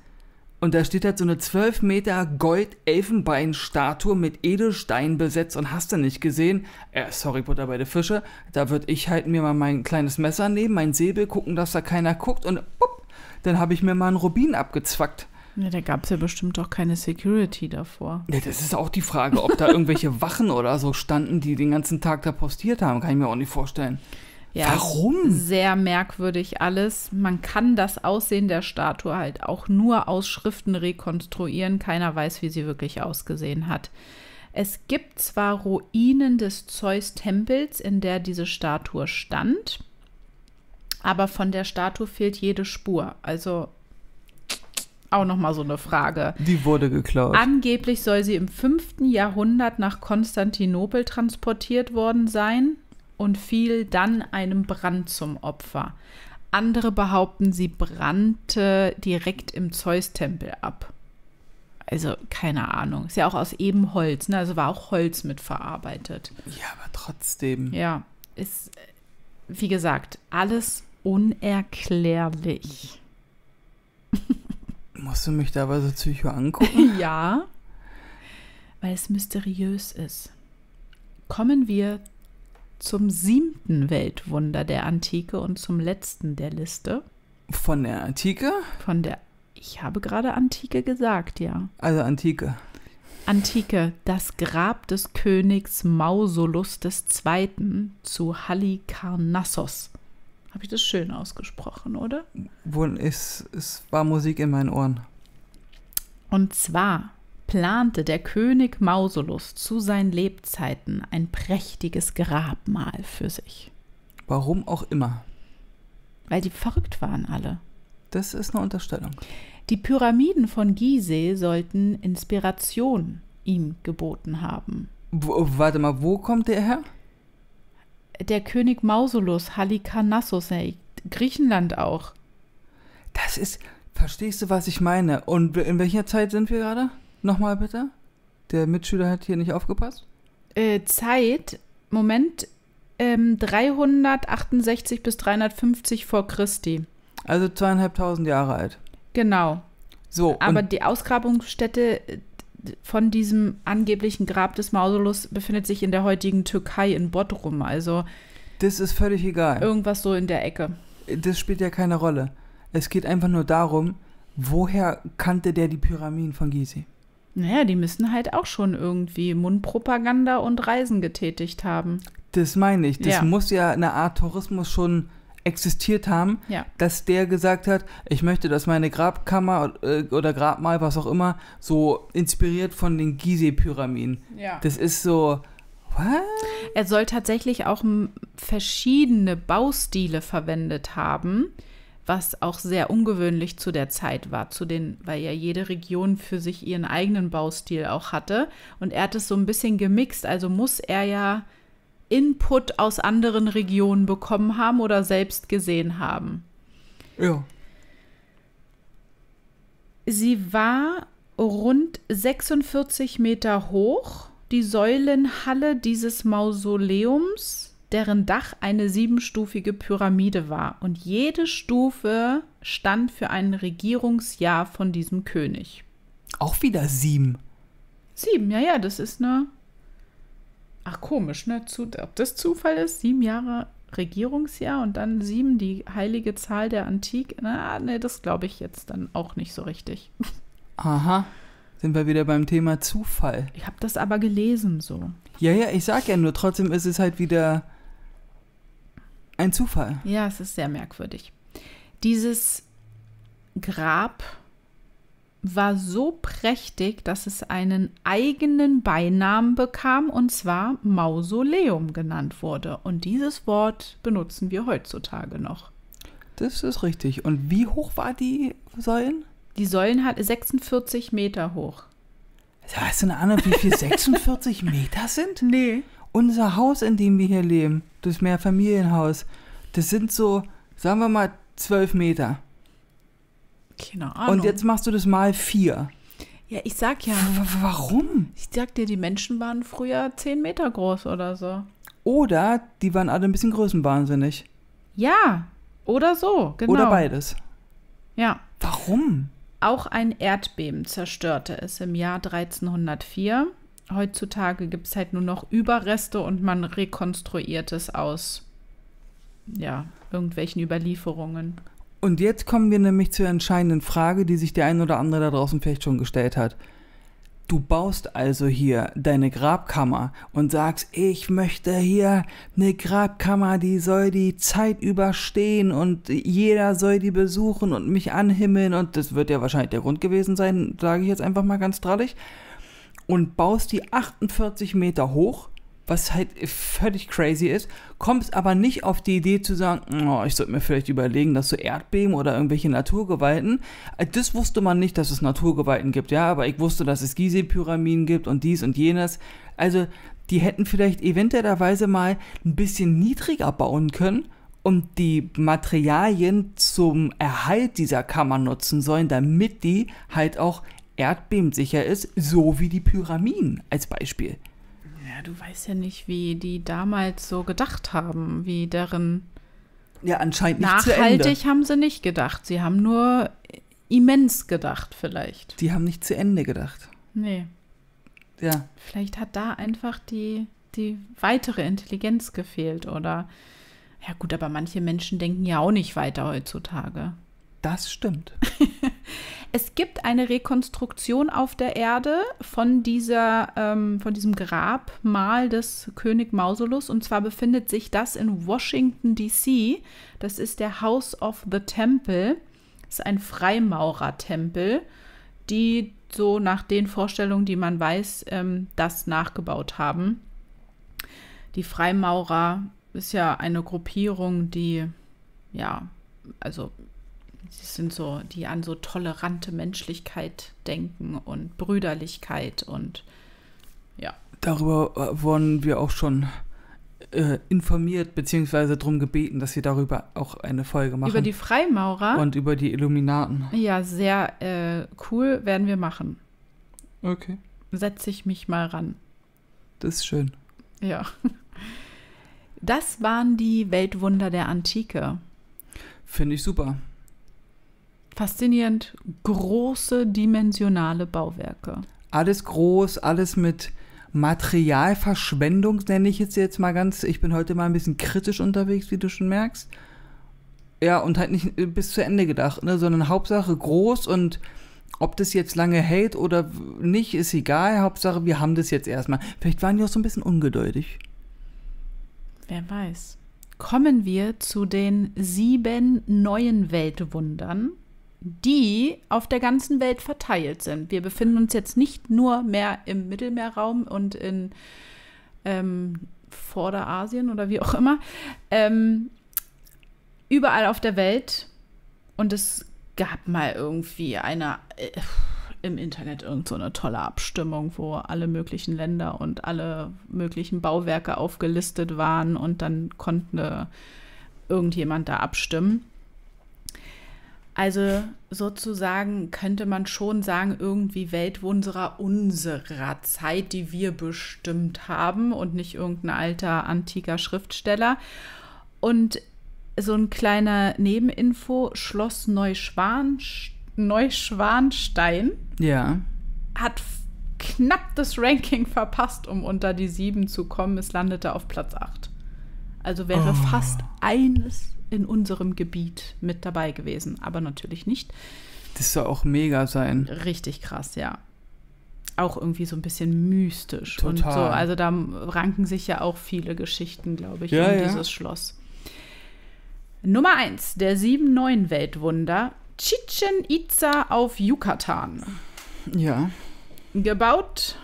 B: Und da steht halt so eine 12 Meter Gold-Elfenbein-Statue mit Edelstein besetzt und hast du nicht gesehen. Äh, sorry, Butter bei der Fische. Da würde ich halt mir mal mein kleines Messer nehmen, mein Säbel, gucken, dass da keiner guckt und bupp, dann habe ich mir mal einen Rubin abgezwackt. Ja, da gab es ja bestimmt auch keine Security davor. Ja, das ist auch die Frage, ob da irgendwelche Wachen oder so standen, die den ganzen Tag da postiert haben. Kann ich mir auch nicht vorstellen. Ja, Warum?
A: Sehr merkwürdig alles. Man kann das Aussehen der Statue halt auch nur aus Schriften rekonstruieren. Keiner weiß, wie sie wirklich ausgesehen hat. Es gibt zwar Ruinen des Zeus-Tempels, in der diese Statue stand, aber von der Statue fehlt jede Spur. Also auch nochmal so eine Frage.
B: Die wurde geklaut.
A: Angeblich soll sie im 5. Jahrhundert nach Konstantinopel transportiert worden sein und fiel dann einem Brand zum Opfer. Andere behaupten, sie brannte direkt im Zeus-Tempel ab. Also keine Ahnung. Ist ja auch aus Ebenholz, ne? also war auch Holz mit verarbeitet. Ja, aber trotzdem. Ja, ist, wie gesagt, alles unerklärlich.
B: Musst du mich dabei so psycho angucken?
A: ja, weil es mysteriös ist. Kommen wir zum siebten Weltwunder der Antike und zum letzten der Liste. Von der Antike? Von der. Ich habe gerade Antike gesagt, ja.
B: Also Antike.
A: Antike, das Grab des Königs Mausolus II. zu Halikarnassos. Habe ich das schön ausgesprochen, oder? Wohl, es, es war Musik in meinen Ohren. Und zwar plante der König Mausolus zu seinen Lebzeiten ein prächtiges Grabmal für sich. Warum auch immer. Weil die verrückt waren alle. Das ist eine Unterstellung. Die Pyramiden von Gizeh sollten Inspiration ihm geboten haben. W warte mal, wo kommt der her? der König Mausolus Halikarnassus, äh, Griechenland auch.
B: Das ist, verstehst du, was ich meine? Und in welcher Zeit sind wir gerade? Nochmal
A: bitte? Der Mitschüler hat hier nicht aufgepasst. Äh, Zeit, Moment, ähm, 368 bis 350 vor Christi. Also zweieinhalbtausend Jahre alt. Genau. So. Aber die Ausgrabungsstätte äh, von diesem angeblichen Grab des Mausolus befindet sich in der heutigen Türkei in Bodrum. Also. Das ist völlig egal. Irgendwas so in der Ecke. Das spielt ja keine
B: Rolle. Es geht einfach nur darum, woher kannte der die Pyramiden von Gizi?
A: Naja, die müssen halt auch schon irgendwie Mundpropaganda und Reisen getätigt haben. Das meine ich. Das ja. muss ja eine Art Tourismus schon existiert haben, ja. dass der gesagt
B: hat, ich möchte, dass meine Grabkammer äh, oder Grabmal, was auch immer, so inspiriert
A: von den Gizeh-Pyramiden. Ja. Das ist so. What? Er soll tatsächlich auch verschiedene Baustile verwendet haben, was auch sehr ungewöhnlich zu der Zeit war, zu den, weil ja jede Region für sich ihren eigenen Baustil auch hatte. Und er hat es so ein bisschen gemixt, also muss er ja Input aus anderen Regionen bekommen haben oder selbst gesehen haben. Ja. Sie war rund 46 Meter hoch, die Säulenhalle dieses Mausoleums, deren Dach eine siebenstufige Pyramide war. Und jede Stufe stand für ein Regierungsjahr von diesem König. Auch wieder sieben. Sieben, ja, ja, das ist eine Ach, komisch, ne? Zu, ob das Zufall ist, sieben Jahre Regierungsjahr und dann sieben, die heilige Zahl der Antike. Na, ne, das glaube ich jetzt dann auch nicht so richtig.
B: Aha. Sind wir wieder beim Thema Zufall.
A: Ich habe das aber gelesen so.
B: Ja, ja, ich sag ja nur, trotzdem ist es halt wieder ein Zufall.
A: Ja, es ist sehr merkwürdig. Dieses Grab war so prächtig, dass es einen eigenen Beinamen bekam und zwar Mausoleum genannt wurde. Und dieses Wort benutzen wir heutzutage noch.
B: Das ist richtig. Und wie
A: hoch war die Säulen? Die Säulen hat 46 Meter hoch.
B: Hast du eine Ahnung, wie viel 46 Meter sind? Nee. Unser Haus, in dem wir hier leben, das Mehrfamilienhaus, das sind so, sagen wir mal, 12 Meter. Keine Ahnung. Und jetzt machst du das mal vier.
A: Ja, ich sag ja. W warum? Ich sag dir, die Menschen waren früher zehn Meter groß oder so.
B: Oder die waren alle ein bisschen größenwahnsinnig.
A: Ja, oder so, genau. Oder beides. Ja.
B: Warum?
A: Auch ein Erdbeben zerstörte es im Jahr 1304. Heutzutage gibt es halt nur noch Überreste und man rekonstruiert es aus ja, irgendwelchen Überlieferungen.
B: Und jetzt kommen wir nämlich zur entscheidenden Frage, die sich der ein oder andere da draußen vielleicht schon gestellt hat. Du baust also hier deine Grabkammer und sagst, ich möchte hier eine Grabkammer, die soll die Zeit überstehen und jeder soll die besuchen und mich anhimmeln und das wird ja wahrscheinlich der Grund gewesen sein, sage ich jetzt einfach mal ganz drallig. Und baust die 48 Meter hoch was halt völlig crazy ist, kommst aber nicht auf die Idee zu sagen, oh, ich sollte mir vielleicht überlegen, dass so Erdbeben oder irgendwelche Naturgewalten, äh, das wusste man nicht, dass es Naturgewalten gibt, ja, aber ich wusste, dass es Gizeh-Pyramiden gibt und dies und jenes. Also, die hätten vielleicht eventuellerweise mal ein bisschen niedriger bauen können und die Materialien zum Erhalt dieser Kammer nutzen sollen, damit die halt auch erdbebensicher ist, so wie die Pyramiden als Beispiel.
A: Ja, du weißt ja nicht, wie die damals so gedacht haben, wie deren. Ja, anscheinend nicht Nachhaltig haben sie nicht gedacht. Sie haben nur immens gedacht, vielleicht. Die haben nicht zu Ende gedacht. Nee. Ja. Vielleicht hat da einfach die, die weitere Intelligenz gefehlt oder. Ja, gut, aber manche Menschen denken ja auch nicht weiter heutzutage. Das stimmt. Es gibt eine Rekonstruktion auf der Erde von, dieser, ähm, von diesem Grabmal des König Mausolus. Und zwar befindet sich das in Washington, D.C. Das ist der House of the Temple. Das ist ein Freimaurertempel, die so nach den Vorstellungen, die man weiß, ähm, das nachgebaut haben. Die Freimaurer ist ja eine Gruppierung, die ja, also die sind so, die an so tolerante Menschlichkeit denken und Brüderlichkeit und
B: ja. Darüber äh, wurden wir auch schon äh, informiert, beziehungsweise darum gebeten, dass sie darüber auch eine Folge machen. Über die
A: Freimaurer? Und
B: über die Illuminaten.
A: Ja, sehr äh, cool, werden wir machen. Okay. Setze ich mich mal ran. Das ist schön. Ja. Das waren die Weltwunder der Antike.
B: Finde ich super
A: faszinierend große dimensionale Bauwerke.
B: Alles groß, alles mit Materialverschwendung, nenne ich jetzt jetzt mal ganz. Ich bin heute mal ein bisschen kritisch unterwegs, wie du schon merkst. Ja, und halt nicht äh, bis zu Ende gedacht, ne? sondern Hauptsache groß und ob das jetzt lange hält oder nicht, ist egal. Hauptsache, wir haben das jetzt erstmal. Vielleicht waren die auch so ein bisschen ungeduldig.
A: Wer weiß. Kommen wir zu den sieben neuen Weltwundern, die auf der ganzen Welt verteilt sind. Wir befinden uns jetzt nicht nur mehr im Mittelmeerraum und in ähm, Vorderasien oder wie auch immer. Ähm, überall auf der Welt. Und es gab mal irgendwie eine äh, im Internet irgend so eine tolle Abstimmung, wo alle möglichen Länder und alle möglichen Bauwerke aufgelistet waren und dann konnte irgendjemand da abstimmen. Also sozusagen könnte man schon sagen, irgendwie Weltwunserer unserer Zeit, die wir bestimmt haben und nicht irgendein alter antiker Schriftsteller. Und so ein kleiner Nebeninfo, Schloss Neuschwan, Neuschwanstein ja. hat knapp das Ranking verpasst, um unter die sieben zu kommen. Es landete auf Platz acht. Also wäre oh. fast eines in unserem Gebiet mit dabei gewesen, aber natürlich nicht.
B: Das soll auch mega sein.
A: Richtig krass, ja. Auch irgendwie so ein bisschen mystisch. Total. Und so, also da ranken sich ja auch viele Geschichten, glaube ich, ja, um ja. dieses Schloss. Nummer eins der sieben neuen Weltwunder, Chichen Itza auf Yucatan. Ja. Gebaut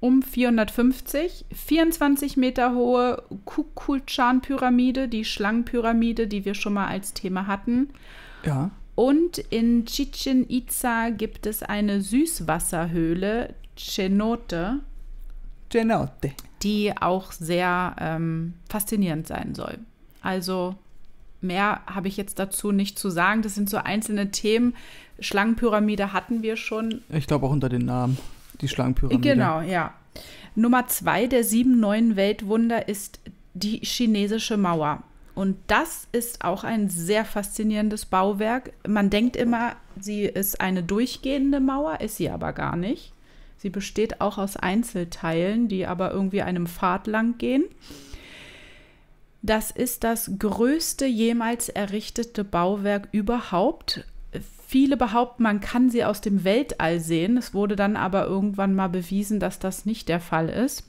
A: um 450, 24 Meter hohe kukulchan pyramide die Schlangenpyramide, die wir schon mal als Thema hatten. Ja. Und in Chichen Itza gibt es eine Süßwasserhöhle, Cenote. Cenote. Die auch sehr ähm, faszinierend sein soll. Also mehr habe ich jetzt dazu nicht zu sagen. Das sind so einzelne Themen. Schlangenpyramide hatten wir schon.
B: Ich glaube auch unter den Namen die Schlangenpyramide. Genau,
A: ja. Nummer zwei der sieben neuen Weltwunder ist die chinesische Mauer. Und das ist auch ein sehr faszinierendes Bauwerk. Man denkt immer, sie ist eine durchgehende Mauer, ist sie aber gar nicht. Sie besteht auch aus Einzelteilen, die aber irgendwie einem Pfad lang gehen. Das ist das größte jemals errichtete Bauwerk überhaupt Viele behaupten, man kann sie aus dem Weltall sehen. Es wurde dann aber irgendwann mal bewiesen, dass das nicht der Fall ist.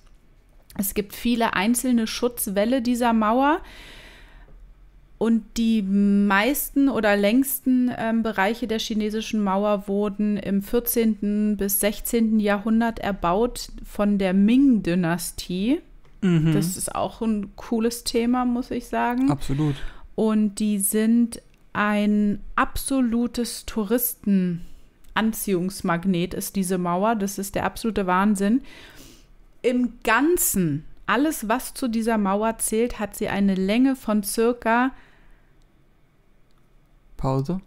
A: Es gibt viele einzelne Schutzwälle dieser Mauer. Und die meisten oder längsten ähm, Bereiche der chinesischen Mauer wurden im 14. bis 16. Jahrhundert erbaut von der Ming-Dynastie. Mhm. Das ist auch ein cooles Thema, muss ich sagen. Absolut. Und die sind ein absolutes Touristenanziehungsmagnet ist diese Mauer. Das ist der absolute Wahnsinn. Im Ganzen, alles, was zu dieser Mauer zählt, hat sie eine Länge von circa. Pause?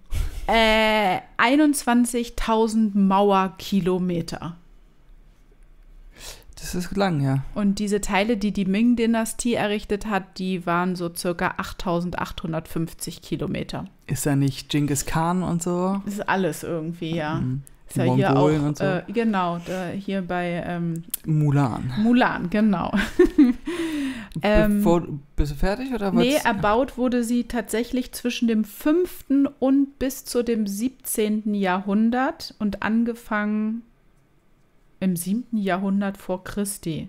A: Äh, 21.000 Mauerkilometer.
B: Das ist lang, ja.
A: Und diese Teile, die die Ming-Dynastie errichtet hat, die waren so circa 8850 Kilometer.
B: Ist da nicht
A: Genghis Khan und so? Das ist alles irgendwie, ja. Mhm. Ist ja hier auch, und so. Äh, genau, da, hier bei ähm, Mulan. Mulan, genau. Bevor, ähm,
B: bist du fertig oder was? Nee,
A: erbaut wurde sie tatsächlich zwischen dem 5. und bis zu dem 17. Jahrhundert und angefangen im 7. Jahrhundert vor Christi.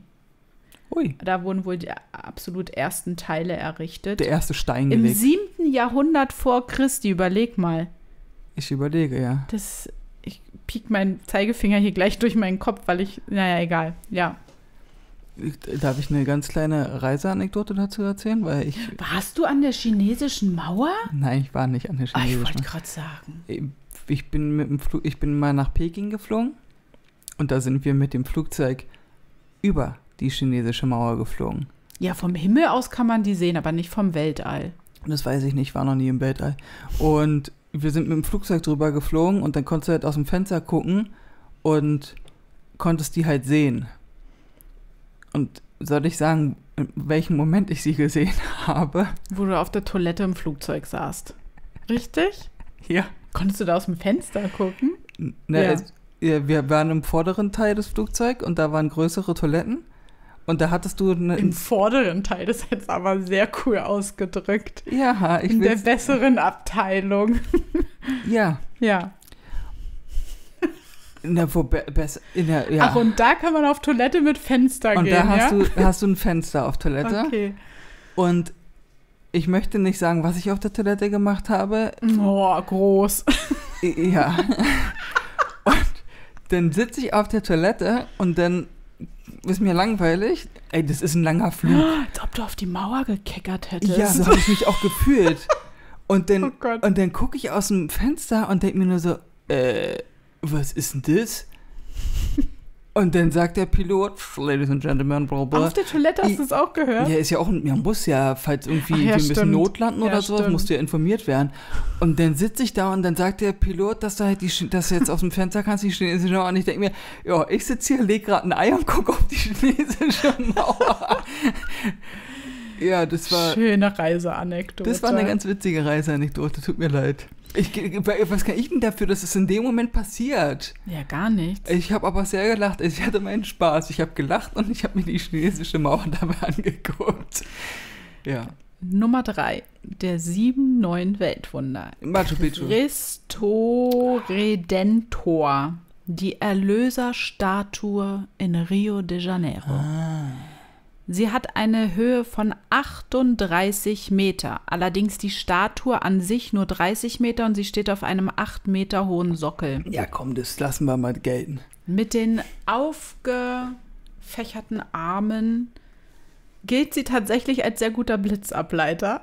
A: Ui. Da wurden wohl die absolut ersten Teile errichtet. Der
B: erste Stein gelegt. Im
A: 7. Jahrhundert vor Christi, überleg mal.
B: Ich überlege, ja.
A: Das, ich piek meinen Zeigefinger hier gleich durch meinen Kopf, weil ich, naja, egal, ja.
B: Darf ich eine ganz kleine Reiseanekdote
A: dazu erzählen? Weil ich Warst du an der chinesischen Mauer?
B: Nein, ich war nicht an der ah, chinesischen Mauer. Ich wollte
A: gerade sagen.
B: Ich bin, mit dem Flug, ich bin mal nach Peking geflogen und da sind wir mit dem Flugzeug über die chinesische Mauer geflogen.
A: Ja, vom Himmel aus kann man die sehen, aber nicht vom Weltall.
B: Das weiß ich nicht, war noch nie im Weltall. Und wir sind mit dem Flugzeug drüber geflogen und dann konntest du halt aus dem Fenster gucken und konntest die halt sehen. Und soll ich sagen, in welchem Moment ich sie gesehen habe?
A: Wo du auf der Toilette im Flugzeug saßt. Richtig? Ja. Konntest du da aus dem Fenster gucken?
B: Na, ja. es, ja, äh, wir waren im vorderen Teil des Flugzeugs und da waren größere Toiletten. Und da hattest du eine, im vorderen Teil, das ist
A: jetzt aber sehr cool ausgedrückt. Ja, ich in der besseren Abteilung. Ja. Ja.
B: In der, wo, be, in der, ja. Ach, und
A: da kann man auf Toilette mit Fenster und gehen. Und da hast, ja? du, hast
B: du ein Fenster auf Toilette. Okay. Und ich möchte nicht sagen, was ich auf der Toilette gemacht habe. Oh, groß. Ja. dann sitze ich auf der Toilette und dann ist mir langweilig. Ey, das ist ein langer Flug.
A: Als ob du auf die Mauer gekeckert hättest. Ja, so habe ich
B: mich auch gefühlt. Und dann, oh dann gucke ich aus dem Fenster und denke mir nur so, äh, was ist denn das? Und dann sagt der Pilot, Ladies and Gentlemen, bla bla. Auf der
A: Toilette hast du es auch gehört? Ja,
B: ist ja auch, man muss ja, falls irgendwie Ach, ja, wir müssen notlanden ja, oder sowas, stimmt. musst du ja informiert werden. Und dann sitze ich da und dann sagt der Pilot, dass du halt die, dass du jetzt aus dem Fenster kannst, die chinesische Mauer. Und ich denke mir, ja, ich sitze hier, lege gerade ein Ei und gucke auf die chinesische Mauer. ja, das war.
A: Schöne Reiseanekdote. Das war eine ganz
B: witzige Reiseanekdote, tut mir leid. Ich, was kann ich denn dafür, dass es in dem Moment passiert?
A: Ja, gar nichts.
B: Ich habe aber sehr gelacht. Ich hatte meinen Spaß. Ich habe gelacht und ich habe mir die chinesische Mauer dabei angeguckt. Ja.
A: Nummer drei der sieben neuen Weltwunder. Machu Picchu. Cristo Redentor, die Erlöserstatue in Rio de Janeiro. Ah. Sie hat eine Höhe von 38 Meter, allerdings die Statue an sich nur 30 Meter und sie steht auf einem 8 Meter hohen Sockel. Ja, komm, das lassen
B: wir mal gelten.
A: Mit den aufgefächerten Armen gilt sie tatsächlich als sehr guter Blitzableiter.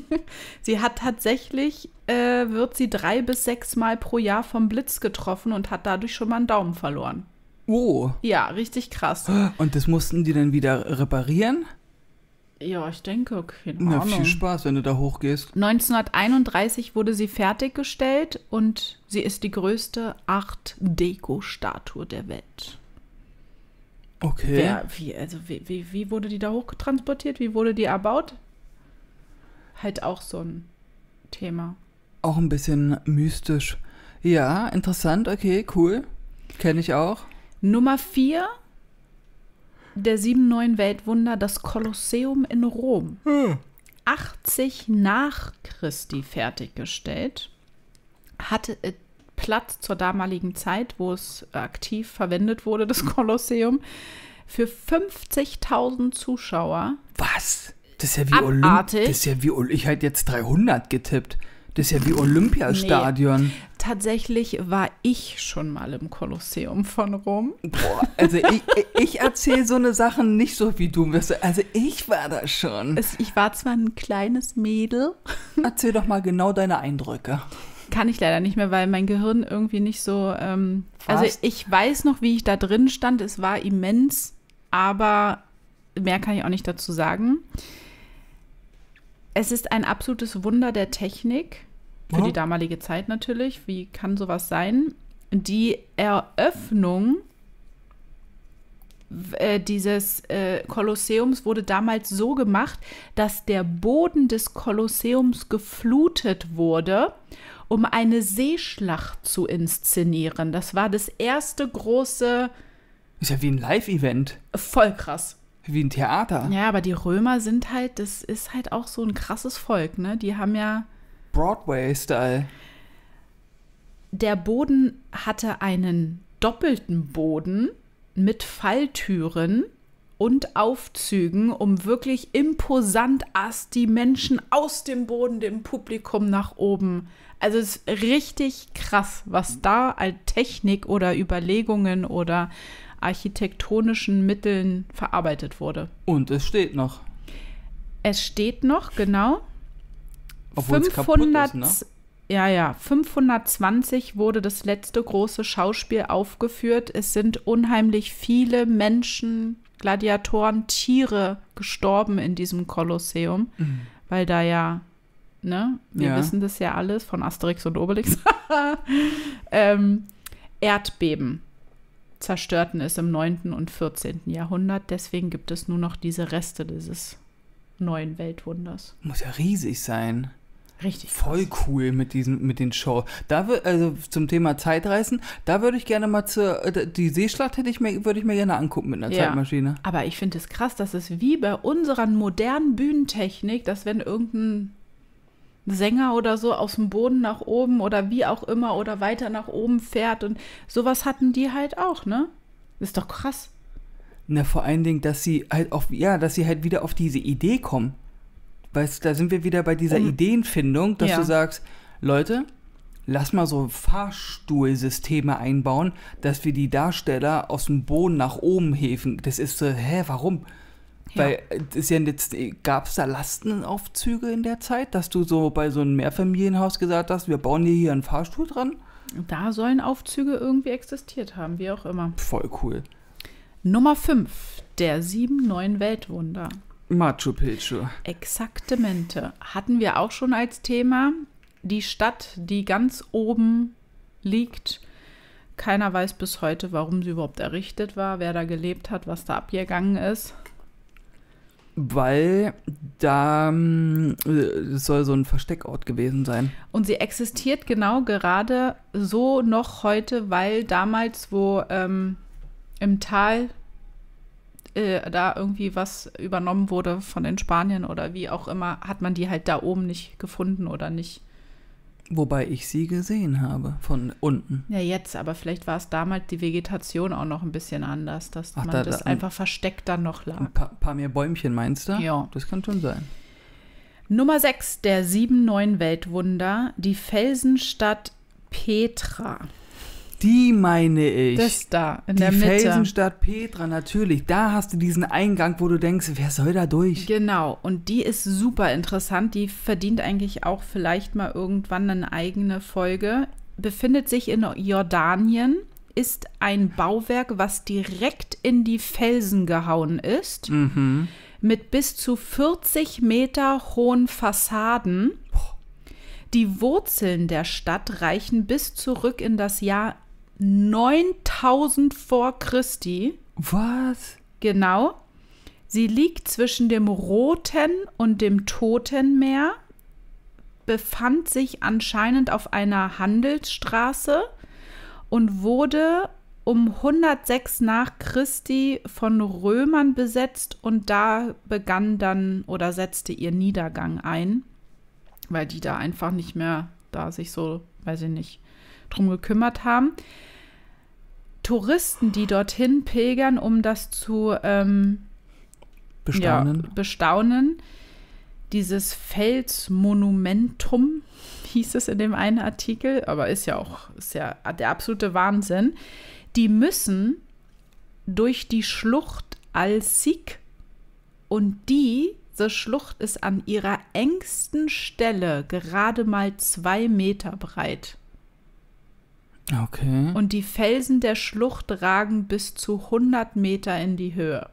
A: sie hat tatsächlich, äh, wird sie drei bis sechs Mal pro Jahr vom Blitz getroffen und hat dadurch schon mal einen Daumen verloren. Oh. Ja, richtig krass.
B: Und das mussten die dann wieder reparieren?
A: Ja, ich denke, keine Na, Ahnung. viel Spaß,
B: wenn du da hochgehst.
A: 1931 wurde sie fertiggestellt und sie ist die größte Art Deco-Statue der Welt.
B: Okay. Wer,
A: wie, also wie, wie, wie wurde die da hochgetransportiert? Wie wurde die erbaut? Halt auch so ein Thema.
B: Auch ein bisschen mystisch. Ja, interessant, okay, cool. Kenne ich auch. Nummer
A: 4 der sieben neuen Weltwunder, das Kolosseum in Rom. Hm. 80 nach Christi fertiggestellt. Hatte äh, Platz zur damaligen Zeit, wo es aktiv verwendet wurde, das Kolosseum, für 50.000 Zuschauer. Was?
B: Das ist ja wie Abartig. Olymp. Das ist ja wie Ich hätte jetzt 300 getippt. Das ist ja wie Olympiastadion. Nee.
A: Tatsächlich war ich schon mal im Kolosseum von Rom. Boah, also ich,
B: ich erzähle so eine Sache nicht so wie du. Also ich war da schon.
A: Es, ich war zwar ein kleines Mädel. Erzähl doch mal genau deine Eindrücke. Kann ich leider nicht mehr, weil mein Gehirn irgendwie nicht so. Ähm, also ich weiß noch, wie ich da drin stand. Es war immens, aber mehr kann ich auch nicht dazu sagen. Es ist ein absolutes Wunder der Technik, für ja. die damalige Zeit natürlich. Wie kann sowas sein? Die Eröffnung äh, dieses äh, Kolosseums wurde damals so gemacht, dass der Boden des Kolosseums geflutet wurde, um eine Seeschlacht zu inszenieren. Das war das erste große.
B: Ist ja wie ein Live-Event. Voll krass wie ein Theater.
A: Ja, aber die Römer sind halt, das ist halt auch so ein krasses Volk, ne? Die haben ja.
B: Broadway-Style.
A: Der Boden hatte einen doppelten Boden mit Falltüren und Aufzügen, um wirklich imposant ass die Menschen aus dem Boden, dem Publikum nach oben. Also es ist richtig krass, was da als Technik oder Überlegungen oder architektonischen Mitteln verarbeitet wurde.
B: Und es steht noch.
A: Es steht noch, genau. Obwohl 500, ist, ne? Ja, ja, 520 wurde das letzte große Schauspiel aufgeführt. Es sind unheimlich viele Menschen, Gladiatoren, Tiere gestorben in diesem Kolosseum, mhm. weil da ja, ne, wir ja. wissen das ja alles von Asterix und Obelix, ähm, Erdbeben zerstörten es im 9. und 14. Jahrhundert. Deswegen gibt es nur noch diese Reste dieses neuen Weltwunders.
B: Muss ja riesig sein. Richtig. Voll krass. cool mit diesen, mit den Show. Da wird, also zum Thema Zeitreisen, da würde ich gerne mal zur, äh, die Seeschlacht hätte ich mir,
A: würde ich mir gerne angucken mit einer ja. Zeitmaschine. Aber ich finde es krass, dass es wie bei unserer modernen Bühnentechnik, dass wenn irgendein Sänger oder so aus dem Boden nach oben oder wie auch immer oder weiter nach oben fährt. Und sowas hatten die halt auch, ne? Ist doch krass.
B: Na, vor allen Dingen, dass sie halt auf, ja, dass sie halt wieder auf diese Idee kommen. Weißt da sind wir wieder bei dieser um, Ideenfindung, dass ja. du sagst, Leute, lass mal so Fahrstuhlsysteme einbauen, dass wir die Darsteller aus dem Boden nach oben hefen. Das ist so, hä, warum? Weil es äh, ja jetzt äh, gab es da Lastenaufzüge in der Zeit, dass du so bei so einem Mehrfamilienhaus gesagt hast, wir bauen dir hier
A: einen Fahrstuhl dran? Da sollen Aufzüge irgendwie existiert haben, wie auch immer. Voll cool. Nummer 5, der sieben neuen Weltwunder.
B: Machu Picchu.
A: Exaktemente. Hatten wir auch schon als Thema. Die Stadt, die ganz oben liegt. Keiner weiß bis heute, warum sie überhaupt errichtet war, wer da gelebt hat, was da abgegangen ist
B: weil da hm, äh, soll so ein Versteckort gewesen sein.
A: Und sie existiert genau gerade so noch heute, weil damals, wo ähm, im Tal äh, da irgendwie was übernommen wurde von den Spaniern oder wie auch immer, hat man die halt da oben nicht gefunden oder nicht
B: Wobei ich sie gesehen habe von unten.
A: Ja, jetzt, aber vielleicht war es damals die Vegetation auch noch ein bisschen anders, dass Ach, man da, das da, einfach versteckt dann noch lag.
B: Ein paar, paar, mehr Bäumchen meinst du? Ja. Das kann schon sein.
A: Nummer 6 der sieben neuen Weltwunder, die Felsenstadt Petra.
B: Die meine ich. Das da, in die der Mitte. Felsenstadt
A: Petra, natürlich. Da hast du diesen Eingang, wo du denkst, wer soll da durch? Genau, und die ist super interessant. Die verdient eigentlich auch vielleicht mal irgendwann eine eigene Folge. Befindet sich in Jordanien, ist ein Bauwerk, was direkt in die Felsen gehauen ist. Mhm. Mit bis zu 40 Meter hohen Fassaden. Die Wurzeln der Stadt reichen bis zurück in das Jahr 9000 vor Christi. Was? Genau. Sie liegt zwischen dem Roten und dem Toten Meer, befand sich anscheinend auf einer Handelsstraße und wurde um 106 nach Christi von Römern besetzt und da begann dann oder setzte ihr Niedergang ein, weil die da einfach nicht mehr da sich so, weiß ich nicht, drum gekümmert haben. Touristen, die dorthin pilgern, um das zu ähm, bestaunen. Ja, bestaunen. Dieses Felsmonumentum hieß es in dem einen Artikel, aber ist ja auch ist ja der absolute Wahnsinn. Die müssen durch die Schlucht Al-Sik und diese Schlucht ist an ihrer engsten Stelle gerade mal zwei Meter breit. Okay. Und die Felsen der Schlucht ragen bis zu 100 Meter in die Höhe.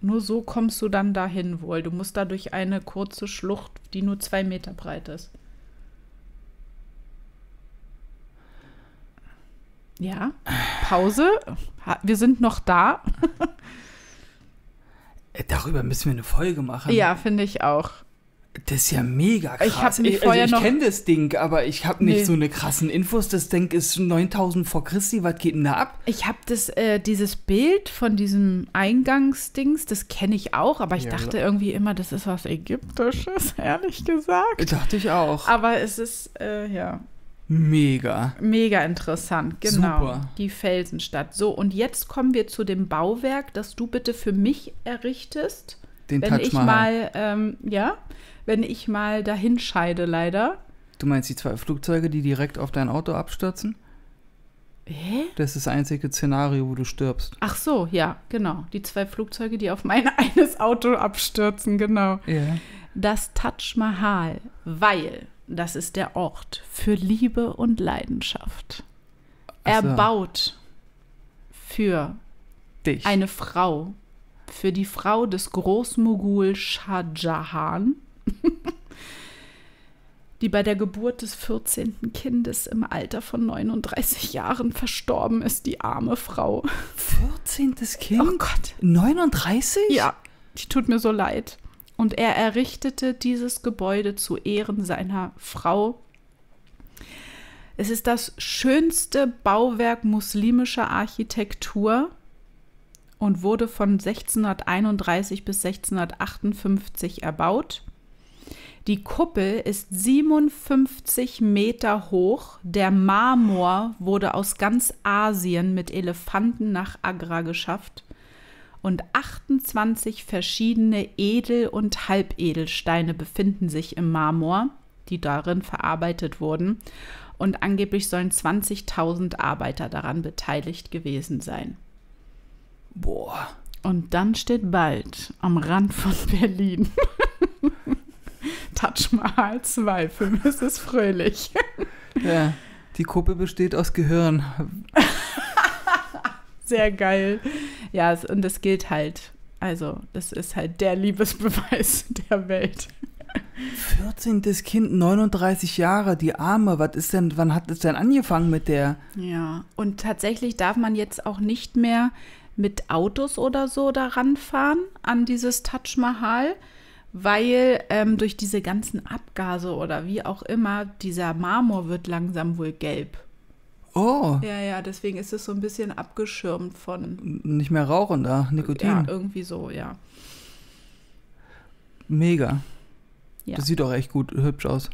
A: Nur so kommst du dann dahin wohl. Du musst da durch eine kurze Schlucht, die nur zwei Meter breit ist. Ja, Pause. Wir sind noch da.
B: Äh, darüber müssen wir eine Folge machen. Ja, finde ich auch. Das ist ja mega krass. Ich, also ich kenne das Ding, aber ich habe nicht nee. so eine krassen Infos. Das Ding ist 9000 vor Christi, was geht denn da ab?
A: Ich habe das, äh, dieses Bild von diesem Eingangsdings, das kenne ich auch, aber ich ja, dachte irgendwie immer, das ist was Ägyptisches, ehrlich gesagt. Dachte ich auch. Aber es ist, äh, ja.
B: Mega.
A: Mega interessant, genau. Super. Die Felsenstadt. So, und jetzt kommen wir zu dem Bauwerk, das du bitte für mich errichtest. Den wenn Taj ich mal, ähm, ja, wenn ich mal dahin scheide, leider.
B: Du meinst die zwei Flugzeuge, die direkt auf dein Auto abstürzen? Hä? Das ist das einzige Szenario, wo du stirbst.
A: Ach so, ja, genau. Die zwei Flugzeuge, die auf mein eines Auto abstürzen, genau. Yeah. Das Taj Mahal, weil das ist der Ort für Liebe und Leidenschaft. Ach so. Erbaut für Dich. eine Frau für die Frau des Großmogul Shah Jahan, die bei der Geburt des 14. Kindes im Alter von 39 Jahren verstorben ist, die arme Frau. 14. Kind? Oh Gott. 39? Ja, die tut mir so leid. Und er errichtete dieses Gebäude zu Ehren seiner Frau. Es ist das schönste Bauwerk muslimischer Architektur und wurde von 1631 bis 1658 erbaut. Die Kuppel ist 57 Meter hoch. Der Marmor wurde aus ganz Asien mit Elefanten nach Agra geschafft. Und 28 verschiedene Edel- und Halbedelsteine befinden sich im Marmor, die darin verarbeitet wurden. Und angeblich sollen 20.000 Arbeiter daran beteiligt gewesen sein. Boah. Und dann steht bald am Rand von Berlin. Touch Mahal 2 für Mrs. Fröhlich.
B: ja, die Kuppe besteht aus Gehirn.
A: Sehr geil. Ja, und das gilt halt. Also, das ist halt der Liebesbeweis der Welt.
B: 14. Kind, 39 Jahre, die Arme, was ist denn, wann hat es denn angefangen mit der?
A: Ja, und tatsächlich darf man jetzt auch nicht mehr mit Autos oder so da ranfahren an dieses Taj Mahal, weil ähm, durch diese ganzen Abgase oder wie auch immer, dieser Marmor wird langsam wohl gelb. Oh. Ja, ja, deswegen ist es so ein bisschen abgeschirmt von.
B: Nicht mehr rauchen da, Nikotin. Ja,
A: irgendwie so, ja.
B: Mega. Ja. Das sieht auch echt gut, hübsch aus.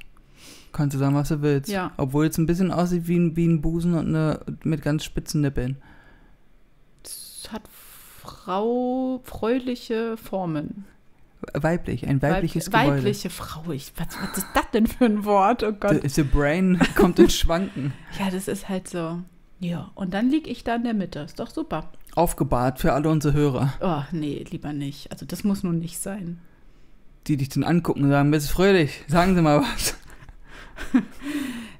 B: Kannst du sagen, was du willst. Ja. Obwohl es ein bisschen aussieht wie ein, wie ein Busen und eine, mit ganz spitzen Nippeln
A: hat Frau freuliche Formen.
B: Weiblich, ein weibliches Weib Gebäude. Weibliche Frau,
A: ich, was, was ist das denn für ein Wort? Oh Gott. The,
B: the brain kommt ins
A: Schwanken. ja, das ist halt so. Ja, und dann liege ich da in der Mitte. Ist doch super.
B: Aufgebahrt für alle unsere Hörer.
A: Oh, nee, lieber nicht. Also das muss nun nicht sein.
B: Die dich dann angucken und sagen, bist du fröhlich, sagen sie mal was.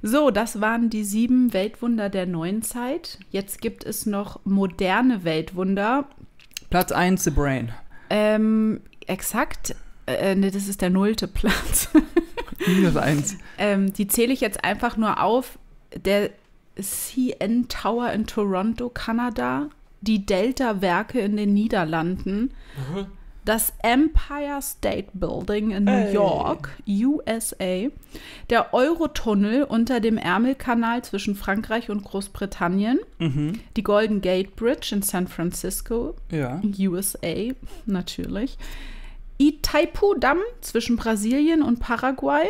A: So, das waren die sieben Weltwunder der neuen Zeit. Jetzt gibt es noch moderne Weltwunder. Platz 1, The Brain. Ähm, exakt. Äh, ne, das ist der nullte Platz. Minus 1. Ähm, die zähle ich jetzt einfach nur auf. Der CN Tower in Toronto, Kanada. Die Delta-Werke in den Niederlanden. Mhm das Empire State Building in New Ey. York, USA, der Eurotunnel unter dem Ärmelkanal zwischen Frankreich und Großbritannien, mhm. die Golden Gate Bridge in San Francisco, ja. USA natürlich, Itaipu-Damm zwischen Brasilien und Paraguay,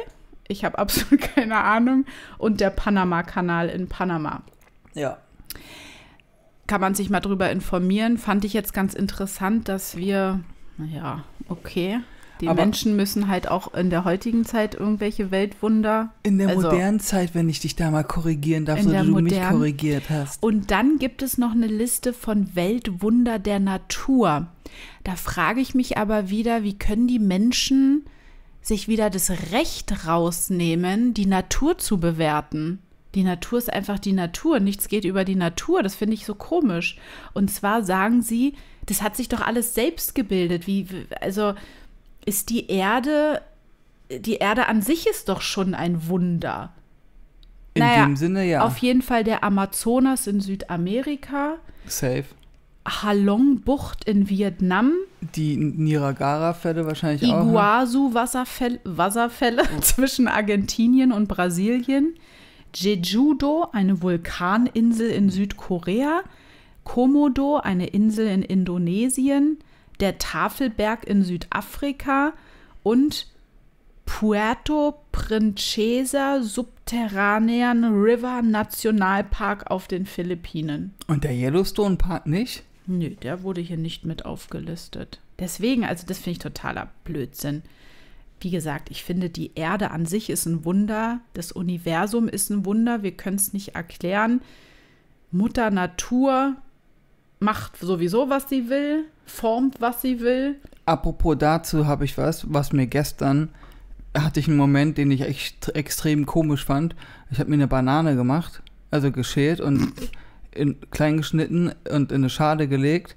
A: ich habe absolut keine Ahnung, und der Panama-Kanal in Panama. Ja kann man sich mal drüber informieren. Fand ich jetzt ganz interessant, dass wir ja, okay. Die Aber Menschen müssen halt auch in der heutigen Zeit irgendwelche Weltwunder. In der also, modernen
B: Zeit, wenn ich dich da mal korrigieren darf, so du modern, mich korrigiert hast.
A: Und dann gibt es noch eine Liste von Weltwunder der Natur. Da frage ich mich aber wieder, wie können die Menschen sich wieder das Recht rausnehmen, die Natur zu bewerten? die Natur ist einfach die Natur, nichts geht über die Natur, das finde ich so komisch. Und zwar sagen sie, das hat sich doch alles selbst gebildet, wie also ist die Erde die Erde an sich ist doch schon ein Wunder. In naja, dem Sinne ja. Auf jeden Fall der Amazonas in Südamerika. Safe. Halong-Bucht in Vietnam.
B: Die Niragara-Fälle wahrscheinlich Iguazu
A: auch. Ne? Iguazu-Wasserfälle oh. zwischen Argentinien und Brasilien. Jeju-do, eine Vulkaninsel in Südkorea, Komodo, eine Insel in Indonesien, der Tafelberg in Südafrika und Puerto Princesa Subterranean River Nationalpark auf den Philippinen. Und der Yellowstone Park nicht? Nö, der wurde hier nicht mit aufgelistet. Deswegen, also das finde ich totaler Blödsinn wie gesagt, ich finde, die Erde an sich ist ein Wunder, das Universum ist ein Wunder, wir können es nicht erklären. Mutter Natur macht sowieso, was sie will, formt, was sie will.
B: Apropos dazu habe ich was, was mir gestern hatte ich einen Moment, den ich echt extrem komisch fand. Ich habe mir eine Banane gemacht, also geschält und in, klein geschnitten und in eine Schale gelegt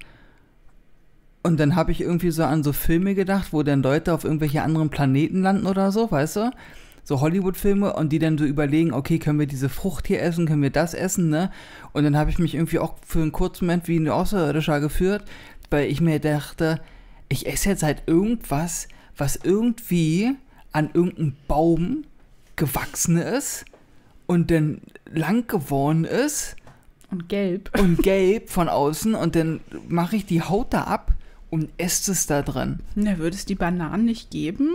B: und dann habe ich irgendwie so an so Filme gedacht, wo dann Leute auf irgendwelche anderen Planeten landen oder so, weißt du? So Hollywood-Filme und die dann so überlegen, okay, können wir diese Frucht hier essen, können wir das essen, ne? Und dann habe ich mich irgendwie auch für einen kurzen Moment wie ein Außerirdischer geführt, weil ich mir dachte, ich esse jetzt halt irgendwas, was irgendwie an irgendeinem Baum gewachsen ist und dann lang geworden ist. Und gelb. Und gelb von außen und dann mache ich die Haut da ab und esst es da drin.
A: Na, würde es die Bananen nicht geben,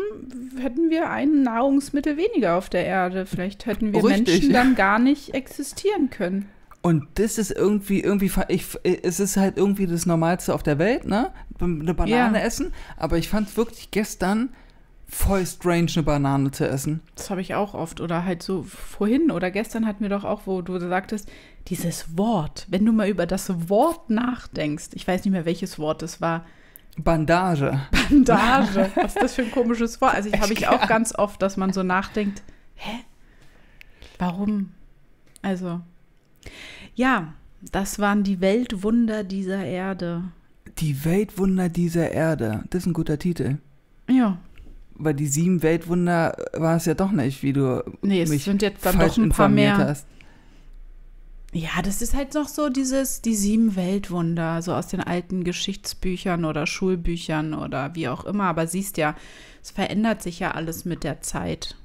A: hätten wir ein Nahrungsmittel weniger auf der Erde. Vielleicht hätten wir Richtig. Menschen dann gar nicht existieren können.
B: Und das ist irgendwie, irgendwie, ich, es ist halt irgendwie das Normalste auf der Welt, ne? Eine Banane ja. essen. Aber ich fand es wirklich gestern voll strange, eine Banane zu essen.
A: Das habe ich auch oft. Oder halt so vorhin oder gestern hatten wir doch auch, wo du sagtest, dieses Wort, wenn du mal über das Wort nachdenkst, ich weiß nicht mehr, welches Wort es war, Bandage. Bandage. Was ist das für ein komisches Wort? Also ich habe ich auch ganz oft, dass man so nachdenkt, hä? Warum? Also. Ja, das waren die Weltwunder dieser Erde.
B: Die Weltwunder dieser Erde. Das ist ein guter Titel. Ja. Weil die sieben Weltwunder war es ja doch nicht, wie du nee, es mich sind jetzt dann falsch doch ein paar mehr. hast.
A: Ja, das ist halt noch so dieses, die sieben Weltwunder, so aus den alten Geschichtsbüchern oder Schulbüchern oder wie auch immer. Aber siehst ja, es verändert sich ja alles mit der Zeit.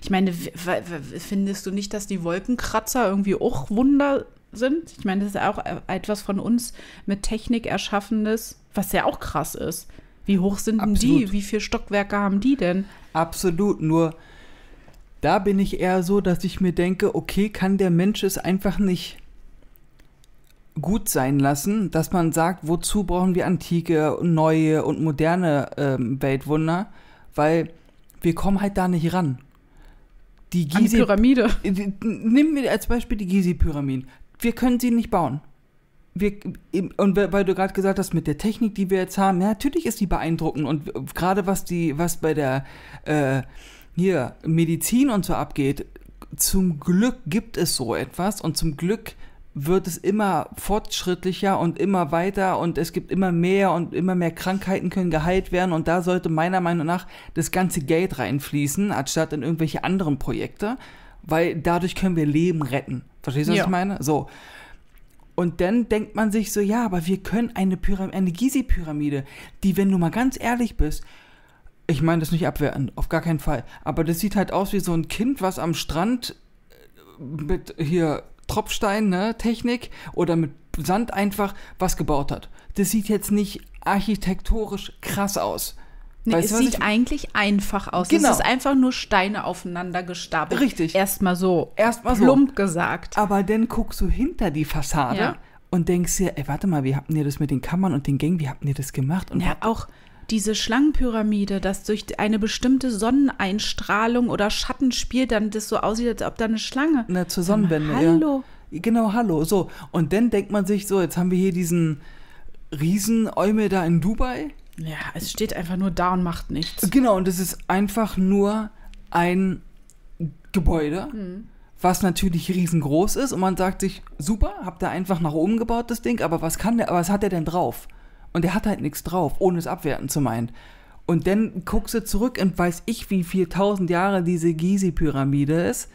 A: Ich meine, findest du nicht, dass die Wolkenkratzer irgendwie auch Wunder sind? Ich meine, das ist ja auch etwas von uns mit Technik erschaffenes, was ja auch krass ist. Wie hoch sind Absolut. denn die? Wie viele Stockwerke haben die denn? Absolut, nur da bin ich eher so, dass ich mir denke,
B: okay, kann der Mensch es einfach nicht gut sein lassen, dass man sagt, wozu brauchen wir antike, neue und moderne ähm, Weltwunder, weil wir kommen halt da nicht ran. Die Gizeh Pyramide. Nehmen wir als Beispiel die Gizeh-Pyramiden. Wir können sie nicht bauen. Wir, und weil du gerade gesagt hast, mit der Technik, die wir jetzt haben, ja, natürlich ist die beeindruckend. Und gerade was die, was bei der äh, hier Medizin und so abgeht, zum Glück gibt es so etwas und zum Glück wird es immer fortschrittlicher und immer weiter und es gibt immer mehr und immer mehr Krankheiten können geheilt werden und da sollte meiner Meinung nach das ganze Geld reinfließen, anstatt in irgendwelche anderen Projekte, weil dadurch können wir Leben retten. Verstehst du, was ja. ich meine? So. Und dann denkt man sich so, ja, aber wir können eine, Pyram eine Gizeh pyramide die, wenn du mal ganz ehrlich bist, ich meine das nicht abwertend, auf gar keinen Fall. Aber das sieht halt aus wie so ein Kind, was am Strand äh, mit hier Tropfstein, ne, Technik oder mit Sand einfach was gebaut hat. Das sieht jetzt nicht architektonisch krass aus.
A: Nee, es sieht eigentlich einfach aus. Genau. Es ist einfach nur Steine aufeinander gestapelt. Richtig.
B: Erstmal so. Erstmal so. Plump gesagt. Aber dann guckst du hinter die Fassade ja. und denkst dir, ey, warte mal, wie habt ihr das mit den Kammern und den Gängen, wie habt ihr das gemacht? Und ja,
A: auch diese Schlangenpyramide, dass durch eine bestimmte Sonneneinstrahlung oder Schattenspiel dann das so aussieht, als ob da eine Schlange. Na, zur Sonnenwende, Hallo. Ja. Genau, hallo. So, und dann denkt man sich so, jetzt haben wir hier diesen
B: Riesenäumel da in Dubai. Ja, es steht einfach nur da und macht nichts. Genau, und es ist einfach nur ein Gebäude. Mhm was natürlich riesengroß ist und man sagt sich, super, habt ihr einfach nach oben gebaut das Ding, aber was kann der, was hat der denn drauf? Und er hat halt nichts drauf, ohne es abwerten zu meinen. Und dann guckst du zurück und weiß ich, wie viel tausend Jahre diese gizi pyramide ist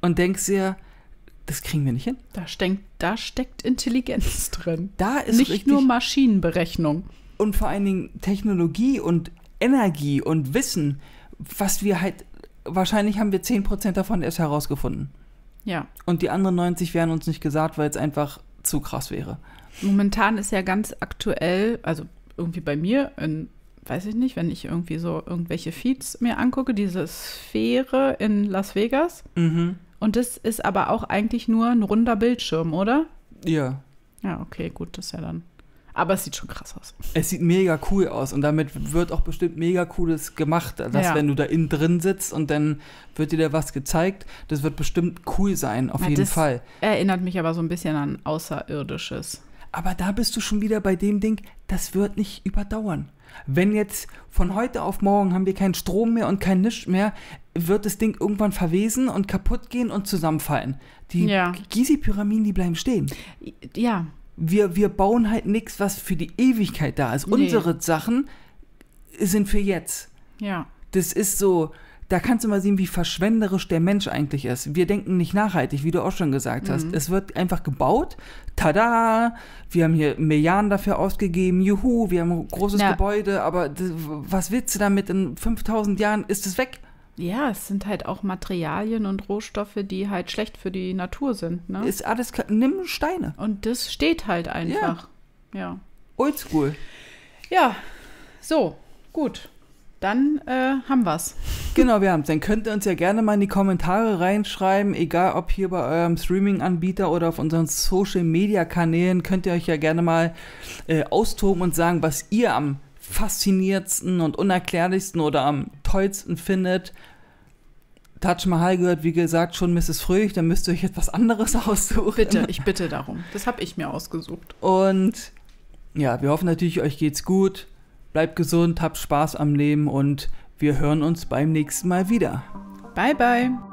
B: und denkst dir, das kriegen wir nicht hin.
A: Da, steck, da steckt Intelligenz drin.
B: Da ist nicht nur Maschinenberechnung. Und vor allen Dingen Technologie und Energie und Wissen, was wir halt, wahrscheinlich haben wir 10% davon erst herausgefunden.
A: Ja. Und die anderen 90 wären uns nicht gesagt, weil es einfach zu krass wäre. Momentan ist ja ganz aktuell, also irgendwie bei mir, in, weiß ich nicht, wenn ich irgendwie so irgendwelche Feeds mir angucke, diese Sphäre in Las Vegas. Mhm. Und das ist aber auch eigentlich nur ein runder Bildschirm, oder? Ja. Ja, okay, gut, das ist ja dann. Aber es sieht schon krass aus.
B: Es sieht mega cool aus und damit wird auch bestimmt mega cooles gemacht, dass ja. wenn du da innen drin sitzt und dann wird dir da was gezeigt, das wird bestimmt cool
A: sein, auf ja, jeden Fall. Erinnert mich aber so ein bisschen an Außerirdisches. Aber da bist du schon
B: wieder bei dem Ding, das wird nicht überdauern. Wenn jetzt von heute auf morgen haben wir keinen Strom mehr und kein Nisch mehr, wird das Ding irgendwann verwesen und kaputt gehen und zusammenfallen. Die ja. Gizeh-Pyramiden, die bleiben stehen. Ja. Wir, wir bauen halt nichts, was für die Ewigkeit da ist. Nee. Unsere Sachen sind für jetzt. Ja. Das ist so, da kannst du mal sehen, wie verschwenderisch der Mensch eigentlich ist. Wir denken nicht nachhaltig, wie du auch schon gesagt mhm. hast. Es wird einfach gebaut. Tada! Wir haben hier Milliarden dafür ausgegeben. Juhu, wir haben ein großes ja. Gebäude. Aber was willst du damit? In
A: 5000 Jahren ist es weg. Ja, es sind halt auch Materialien und Rohstoffe, die halt schlecht für die Natur sind. Ne? Ist alles, nimm Steine. Und das steht halt einfach. Ja. ja. Oldschool. Ja, so, gut dann
B: äh, haben es. Genau, wir haben es. Dann könnt ihr uns ja gerne mal in die Kommentare reinschreiben, egal ob hier bei eurem Streaming-Anbieter oder auf unseren Social-Media-Kanälen, könnt ihr euch ja gerne mal äh, austoben und sagen, was ihr am faszinierendsten und unerklärlichsten oder am tollsten findet. Taj Mahal gehört, wie gesagt, schon Mrs. Fröhlich, dann müsst
A: ihr euch etwas anderes aussuchen. Bitte, ich bitte darum. Das habe ich mir ausgesucht.
B: Und ja, wir hoffen natürlich, euch geht's gut. Bleibt gesund, habt Spaß am Leben und wir hören uns beim nächsten Mal wieder. Bye, bye.